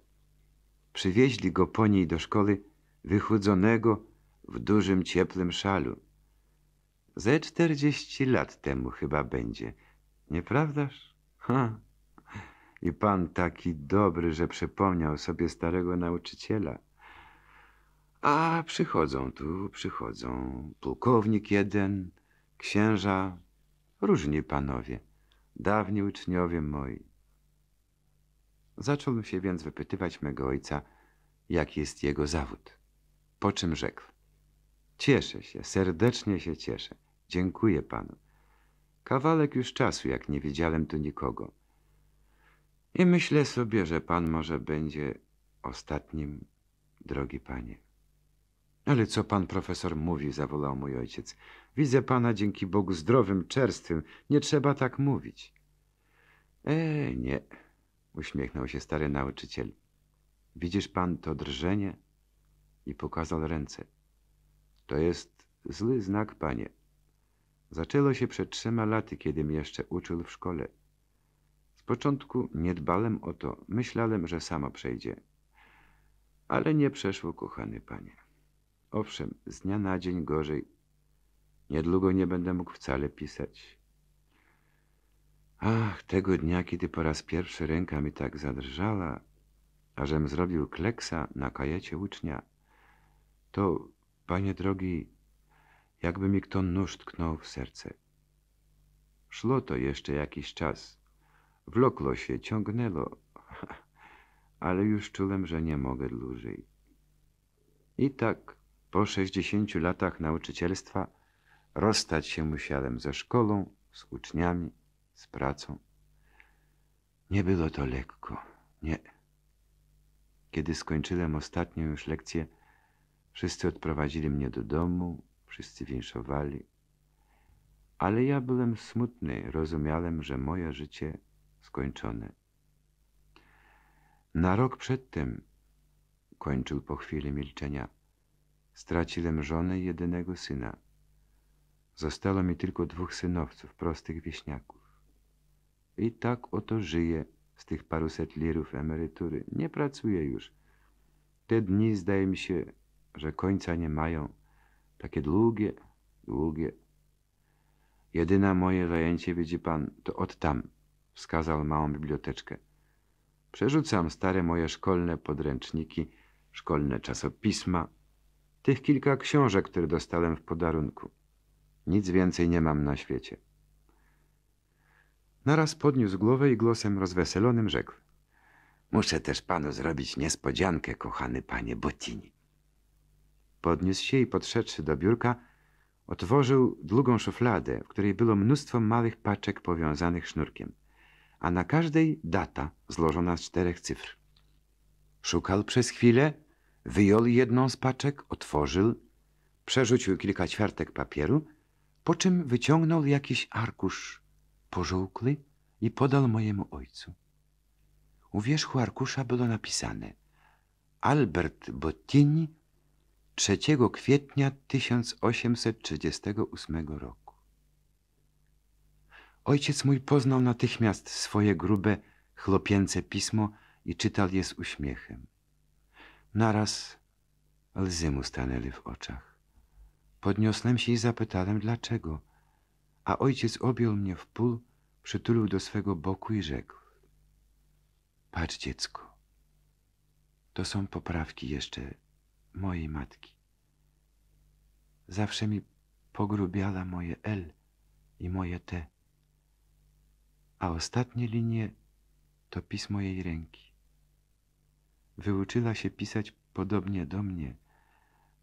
Przywieźli go po niej do szkoły wychudzonego w dużym cieplym szalu. Ze czterdzieści lat temu chyba będzie, nieprawdaż? Ha! I pan taki dobry, że przypomniał sobie starego nauczyciela. A przychodzą tu, przychodzą pułkownik jeden, księża, różni panowie, dawni uczniowie moi. Zacząłem się więc wypytywać mego ojca, jaki jest jego zawód. Po czym rzekł. Cieszę się, serdecznie się cieszę. Dziękuję panu. Kawalek już czasu, jak nie widziałem tu nikogo. I myślę sobie, że pan może będzie ostatnim, drogi panie. Ale co pan profesor mówi, zawołał mój ojciec. Widzę pana dzięki Bogu zdrowym, czerstwym. Nie trzeba tak mówić. E, nie, uśmiechnął się stary nauczyciel. Widzisz pan to drżenie? i pokazał ręce. To jest zły znak, panie. Zaczęło się przed trzema laty, kiedym jeszcze uczył w szkole. Z początku nie dbałem o to, myślałem, że samo przejdzie. Ale nie przeszło, kochany panie. Owszem, z dnia na dzień gorzej. Niedługo nie będę mógł wcale pisać. Ach, tego dnia, kiedy po raz pierwszy ręka mi tak zadrżała, ażem zrobił kleksa na kajecie ucznia to, panie drogi, jakby mi kto nóż tknął w serce. Szło to jeszcze jakiś czas. Wlokło się, ciągnęło, ale już czułem, że nie mogę dłużej. I tak, po sześćdziesięciu latach nauczycielstwa, rozstać się musiałem ze szkołą, z uczniami, z pracą. Nie było to lekko, nie. Kiedy skończyłem ostatnią już lekcję, Wszyscy odprowadzili mnie do domu, wszyscy winszowali. Ale ja byłem smutny, rozumiałem, że moje życie skończone. Na rok przedtem, kończył po chwili milczenia, straciłem żonę i jedynego syna. Zostało mi tylko dwóch synowców, prostych wieśniaków. I tak oto żyję z tych paruset lirów emerytury. Nie pracuję już. Te dni, zdaje mi się, że końca nie mają. Takie długie, długie. Jedyne moje zajęcie, widzi pan, to od tam, wskazał małą biblioteczkę. Przerzucam stare moje szkolne podręczniki, szkolne czasopisma, tych kilka książek, które dostałem w podarunku. Nic więcej nie mam na świecie. Naraz podniósł głowę i głosem rozweselonym rzekł. Muszę też panu zrobić niespodziankę, kochany panie Bottini. Podniósł się i podszedłszy do biurka, otworzył długą szufladę, w której było mnóstwo małych paczek powiązanych sznurkiem, a na każdej data złożona z czterech cyfr. Szukał przez chwilę, wyjął jedną z paczek, otworzył, przerzucił kilka ćwiartek papieru, po czym wyciągnął jakiś arkusz pożółkły i podał mojemu ojcu. U wierzchu arkusza było napisane Albert Bottini 3 kwietnia 1838 roku. Ojciec mój poznał natychmiast swoje grube, chlopięce pismo i czytał je z uśmiechem. Naraz lzy mu stanęły w oczach. Podniosłem się i zapytałem dlaczego, a ojciec objął mnie w pól, przytulił do swego boku i rzekł. Patrz dziecko, to są poprawki jeszcze mojej matki. Zawsze mi pogrubiała moje L i moje T, a ostatnie linie to pismo jej ręki. Wyuczyła się pisać podobnie do mnie,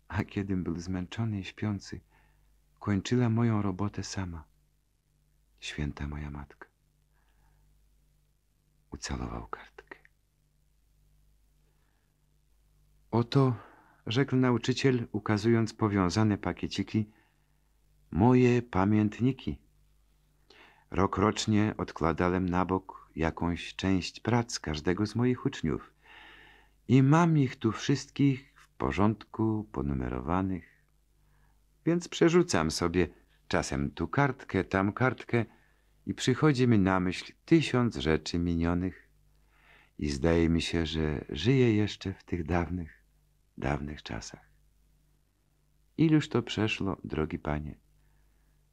a kiedym był zmęczony i śpiący, kończyła moją robotę sama. Święta moja matka. Ucalował kartkę. Oto rzekł nauczyciel, ukazując powiązane pakieciki, moje pamiętniki. rokrocznie odkładałem na bok jakąś część prac każdego z moich uczniów i mam ich tu wszystkich w porządku ponumerowanych, więc przerzucam sobie czasem tu kartkę, tam kartkę i przychodzi mi na myśl tysiąc rzeczy minionych i zdaje mi się, że żyję jeszcze w tych dawnych dawnych czasach. Iluż to przeszło, drogi panie.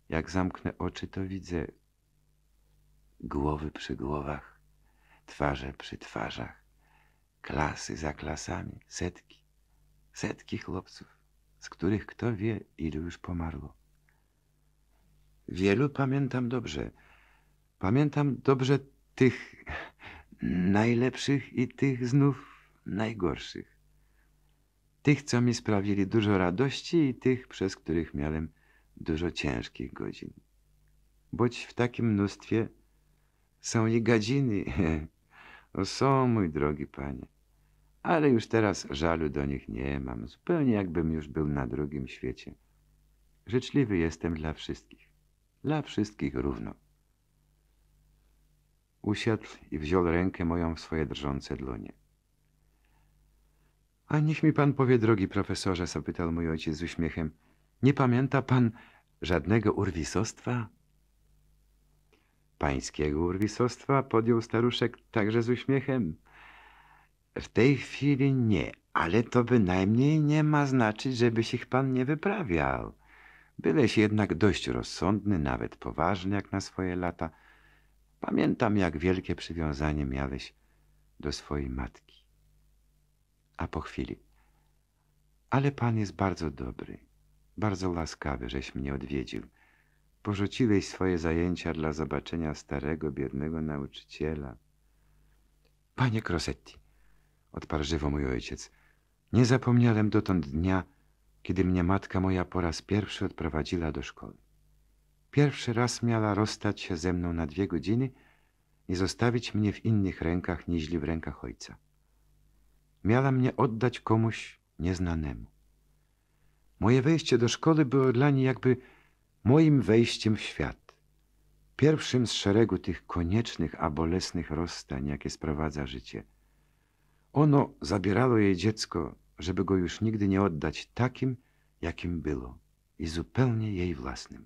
Jak zamknę oczy, to widzę głowy przy głowach, twarze przy twarzach, klasy za klasami, setki, setki chłopców, z których kto wie, ilu już pomarło. Wielu pamiętam dobrze. Pamiętam dobrze tych najlepszych i tych znów najgorszych tych, co mi sprawili dużo radości i tych, przez których miałem dużo ciężkich godzin. Boć w takim mnóstwie są i gadziny. o są, mój drogi panie. Ale już teraz żalu do nich nie mam, zupełnie jakbym już był na drugim świecie. Życzliwy jestem dla wszystkich, dla wszystkich równo. Usiadł i wziął rękę moją w swoje drżące dłonie. A niech mi pan powie, drogi profesorze, zapytał mój ojciec z uśmiechem, nie pamięta pan żadnego urwisostwa? Pańskiego urwisostwa podjął staruszek także z uśmiechem. W tej chwili nie, ale to bynajmniej nie ma znaczyć, żebyś ich pan nie wyprawiał. Byleś jednak dość rozsądny, nawet poważny jak na swoje lata. Pamiętam, jak wielkie przywiązanie miałeś do swojej matki a po chwili. Ale pan jest bardzo dobry, bardzo łaskawy, żeś mnie odwiedził. Porzuciłeś swoje zajęcia dla zobaczenia starego, biednego nauczyciela. Panie Crosetti, odparł żywo mój ojciec, nie zapomniałem dotąd dnia, kiedy mnie matka moja po raz pierwszy odprowadziła do szkoły. Pierwszy raz miała rozstać się ze mną na dwie godziny i zostawić mnie w innych rękach niźli w rękach ojca miała mnie oddać komuś nieznanemu. Moje wejście do szkoły było dla niej jakby moim wejściem w świat. Pierwszym z szeregu tych koniecznych, a bolesnych rozstań, jakie sprowadza życie. Ono zabierało jej dziecko, żeby go już nigdy nie oddać takim, jakim było i zupełnie jej własnym.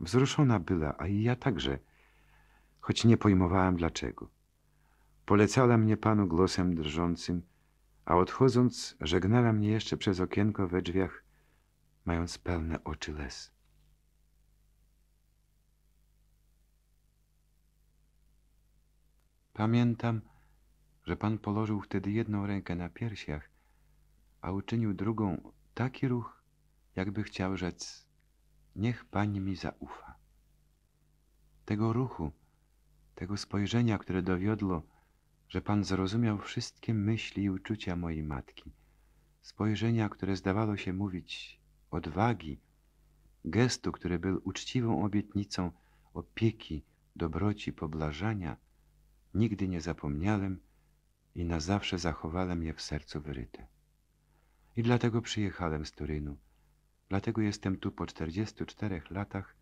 Wzruszona była, a i ja także, choć nie pojmowałam dlaczego. Polecała mnie panu głosem drżącym, a odchodząc żegnała mnie jeszcze przez okienko we drzwiach, mając pełne oczy les. Pamiętam, że pan położył wtedy jedną rękę na piersiach, a uczynił drugą taki ruch, jakby chciał rzec: Niech pani mi zaufa. Tego ruchu, tego spojrzenia, które dowiodło, że Pan zrozumiał wszystkie myśli i uczucia mojej matki, spojrzenia, które zdawało się mówić odwagi, gestu, który był uczciwą obietnicą opieki, dobroci, poblażania, nigdy nie zapomniałem i na zawsze zachowałem je w sercu wyryte. I dlatego przyjechałem z Turynu, dlatego jestem tu po 44 latach,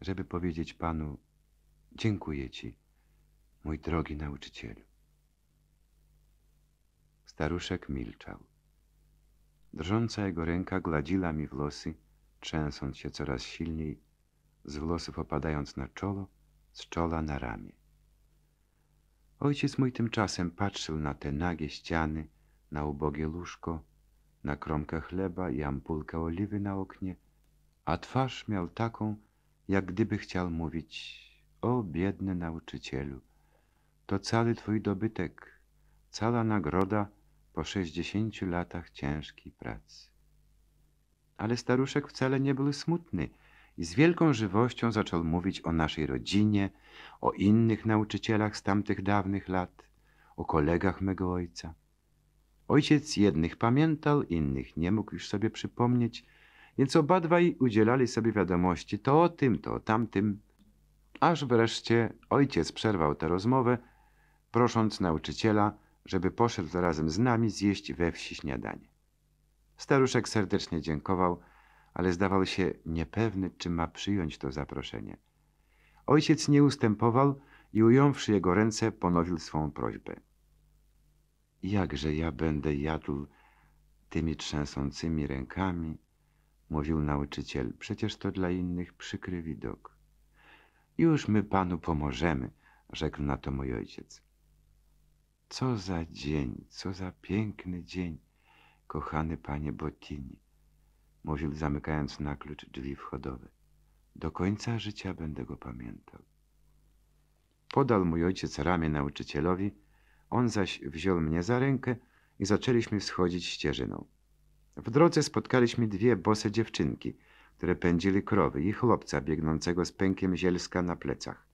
żeby powiedzieć Panu dziękuję Ci, mój drogi nauczycielu. Staruszek milczał. Drżąca jego ręka gładziła mi włosy, trzęsąc się coraz silniej, z włosów opadając na czoło, z czola na ramię. Ojciec mój tymczasem patrzył na te nagie ściany, na ubogie łóżko, na kromkę chleba i ampulkę oliwy na oknie, a twarz miał taką, jak gdyby chciał mówić o biedny nauczycielu, to cały twój dobytek, cała nagroda – po sześćdziesięciu latach ciężkiej pracy. Ale staruszek wcale nie był smutny i z wielką żywością zaczął mówić o naszej rodzinie, o innych nauczycielach z tamtych dawnych lat, o kolegach mego ojca. Ojciec jednych pamiętał, innych nie mógł już sobie przypomnieć, więc obadwaj udzielali sobie wiadomości to o tym, to o tamtym. Aż wreszcie ojciec przerwał tę rozmowę, prosząc nauczyciela, żeby poszedł razem z nami zjeść we wsi śniadanie. Staruszek serdecznie dziękował, ale zdawał się niepewny, czy ma przyjąć to zaproszenie. Ojciec nie ustępował i ująwszy jego ręce, ponowił swą prośbę. Jakże ja będę jadł tymi trzęsącymi rękami, mówił nauczyciel, przecież to dla innych przykry widok. Już my panu pomożemy, rzekł na to mój ojciec. Co za dzień, co za piękny dzień, kochany panie Bottini, mówił zamykając na klucz drzwi wchodowe. Do końca życia będę go pamiętał. Podał mój ojciec ramię nauczycielowi, on zaś wziął mnie za rękę i zaczęliśmy schodzić ścieżyną. W drodze spotkaliśmy dwie bose dziewczynki, które pędzili krowy i chłopca biegnącego z pękiem zielska na plecach.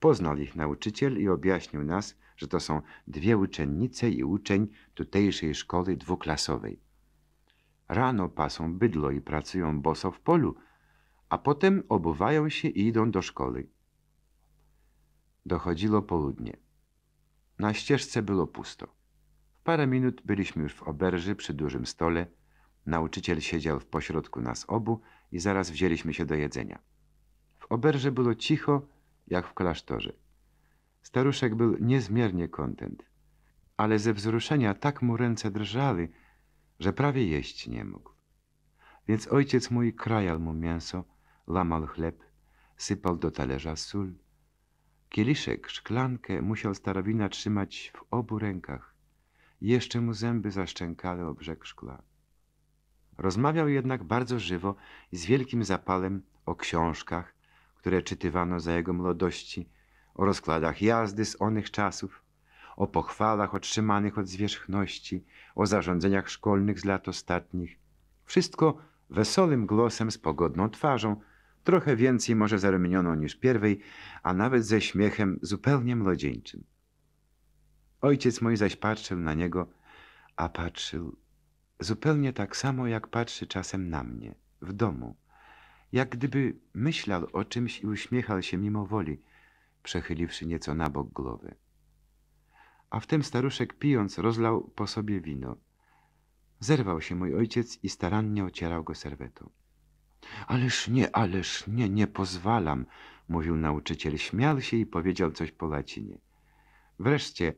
Poznał ich nauczyciel i objaśnił nas, że to są dwie uczennice i uczeń tutejszej szkoły dwuklasowej. Rano pasą bydło i pracują boso w polu, a potem obuwają się i idą do szkoły. Dochodziło południe. Na ścieżce było pusto. W parę minut byliśmy już w oberży przy dużym stole. Nauczyciel siedział w pośrodku nas obu i zaraz wzięliśmy się do jedzenia. W oberży było cicho, jak w klasztorze. Staruszek był niezmiernie kontent, ale ze wzruszenia tak mu ręce drżały, że prawie jeść nie mógł. Więc ojciec mój krajał mu mięso, lamał chleb, sypał do talerza sól. Kieliszek, szklankę musiał starowina trzymać w obu rękach. Jeszcze mu zęby zaszczękały o brzeg szkła. Rozmawiał jednak bardzo żywo i z wielkim zapalem o książkach, które czytywano za jego młodości, o rozkładach jazdy z onych czasów, o pochwalach otrzymanych od zwierzchności, o zarządzeniach szkolnych z lat ostatnich. Wszystko wesołym głosem z pogodną twarzą, trochę więcej może zarumienioną niż pierwej, a nawet ze śmiechem zupełnie młodzieńczym. Ojciec mój zaś patrzył na niego, a patrzył zupełnie tak samo, jak patrzy czasem na mnie, w domu – jak gdyby myślał o czymś i uśmiechał się mimo woli, przechyliwszy nieco na bok głowy. A wtem staruszek pijąc rozlał po sobie wino. Zerwał się mój ojciec i starannie ocierał go serwetą. Ależ nie, ależ nie, nie pozwalam, mówił nauczyciel, śmiał się i powiedział coś po łacinie. Wreszcie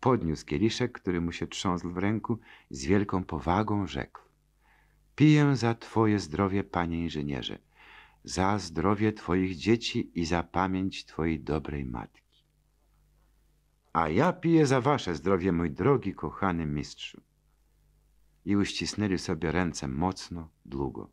podniósł kieliszek, który mu się trząsł w ręku, z wielką powagą rzekł. Piję za twoje zdrowie, panie inżynierze za zdrowie Twoich dzieci i za pamięć Twojej dobrej matki. A ja piję za Wasze zdrowie, mój drogi, kochany mistrzu. I uścisnęli sobie ręce mocno, długo.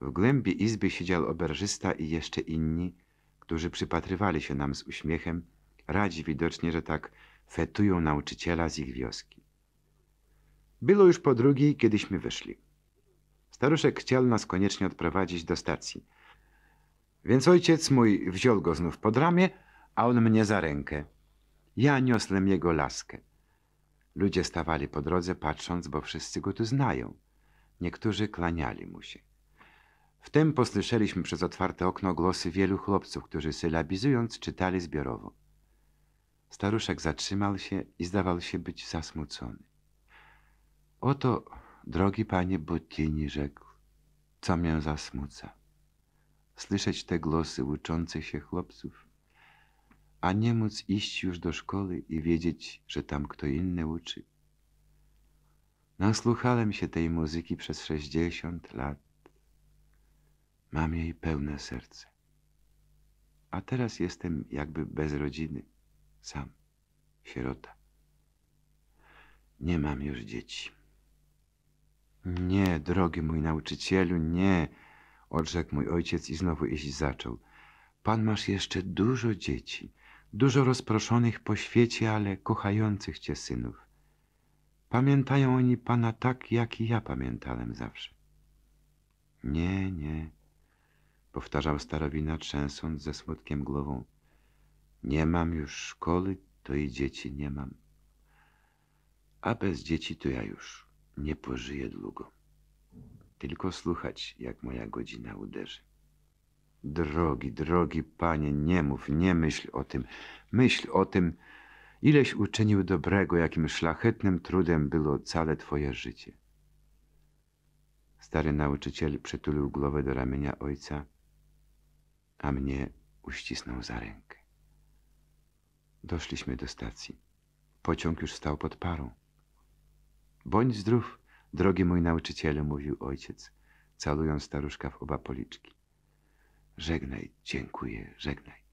W głębi izby siedział oberżysta i jeszcze inni, którzy przypatrywali się nam z uśmiechem, radzi widocznie, że tak fetują nauczyciela z ich wioski. Było już po drugiej, kiedyśmy wyszli. Staruszek chciał nas koniecznie odprowadzić do stacji. Więc ojciec mój wziął go znów pod ramię, a on mnie za rękę. Ja niosłem jego laskę. Ludzie stawali po drodze, patrząc, bo wszyscy go tu znają. Niektórzy klaniali mu się. Wtem posłyszeliśmy przez otwarte okno głosy wielu chłopców, którzy sylabizując czytali zbiorowo. Staruszek zatrzymał się i zdawał się być zasmucony. Oto Drogi panie Bottini, rzekł, co mię zasmuca. Słyszeć te głosy uczących się chłopców, a nie móc iść już do szkoły i wiedzieć, że tam kto inny uczy. Nasłuchałem się tej muzyki przez sześćdziesiąt lat. Mam jej pełne serce. A teraz jestem jakby bez rodziny, sam, sierota. Nie mam już dzieci. Nie, drogi mój nauczycielu, nie, odrzekł mój ojciec i znowu iść zaczął. Pan masz jeszcze dużo dzieci, dużo rozproszonych po świecie, ale kochających cię synów. Pamiętają oni pana tak, jak i ja pamiętałem zawsze. Nie, nie, powtarzał starowina, trzęsąc ze smutkiem głową. Nie mam już szkoły, to i dzieci nie mam. A bez dzieci to ja już nie pożyję długo. Tylko słuchać, jak moja godzina uderzy. Drogi, drogi panie, nie mów, nie myśl o tym. Myśl o tym, ileś uczynił dobrego, jakim szlachetnym trudem było całe twoje życie. Stary nauczyciel przytulił głowę do ramienia ojca, a mnie uścisnął za rękę. Doszliśmy do stacji. Pociąg już stał pod parą. Bądź zdrów, drogi mój nauczycielu, mówił ojciec, calując staruszka w oba policzki. Żegnaj, dziękuję, żegnaj.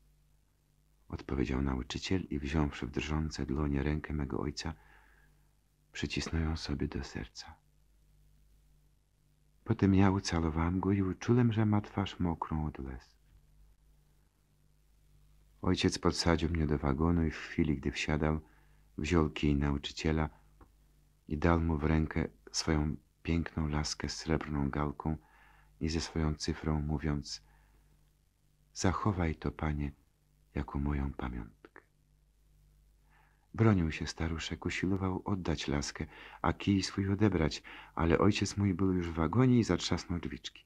Odpowiedział nauczyciel i wziąwszy w drżące dłonie rękę mego ojca, przycisnął ją sobie do serca. Potem ja ucalowałem go i uczułem, że ma twarz mokrą od łez. Ojciec podsadził mnie do wagonu i w chwili, gdy wsiadał, wziął kij nauczyciela – i dał mu w rękę swoją piękną laskę z srebrną gałką i ze swoją cyfrą mówiąc Zachowaj to, panie, jako moją pamiątkę. Bronił się staruszek, usilował oddać laskę, a kij swój odebrać, ale ojciec mój był już w wagonie i zatrzasnął drzwiczki.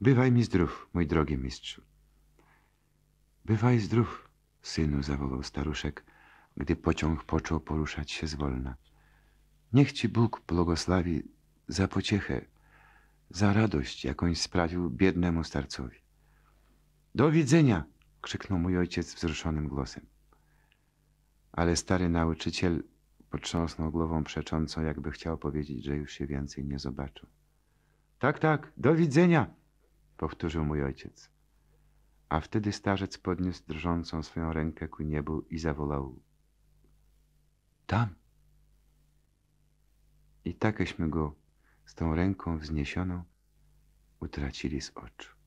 Bywaj mi zdrów, mój drogi mistrzu. Bywaj zdrów, synu, zawołał staruszek, gdy pociąg począł poruszać się zwolna. Niech ci Bóg błogosławi za pociechę, za radość, jakąś sprawił biednemu starcowi. Do widzenia! krzyknął mój ojciec wzruszonym głosem. Ale stary nauczyciel potrząsnął głową przecząco, jakby chciał powiedzieć, że już się więcej nie zobaczył. Tak, tak, do widzenia! powtórzył mój ojciec. A wtedy starzec podniósł drżącą swoją rękę ku niebu i zawołał: Tam! I takeśmy go z tą ręką wzniesioną utracili z oczu.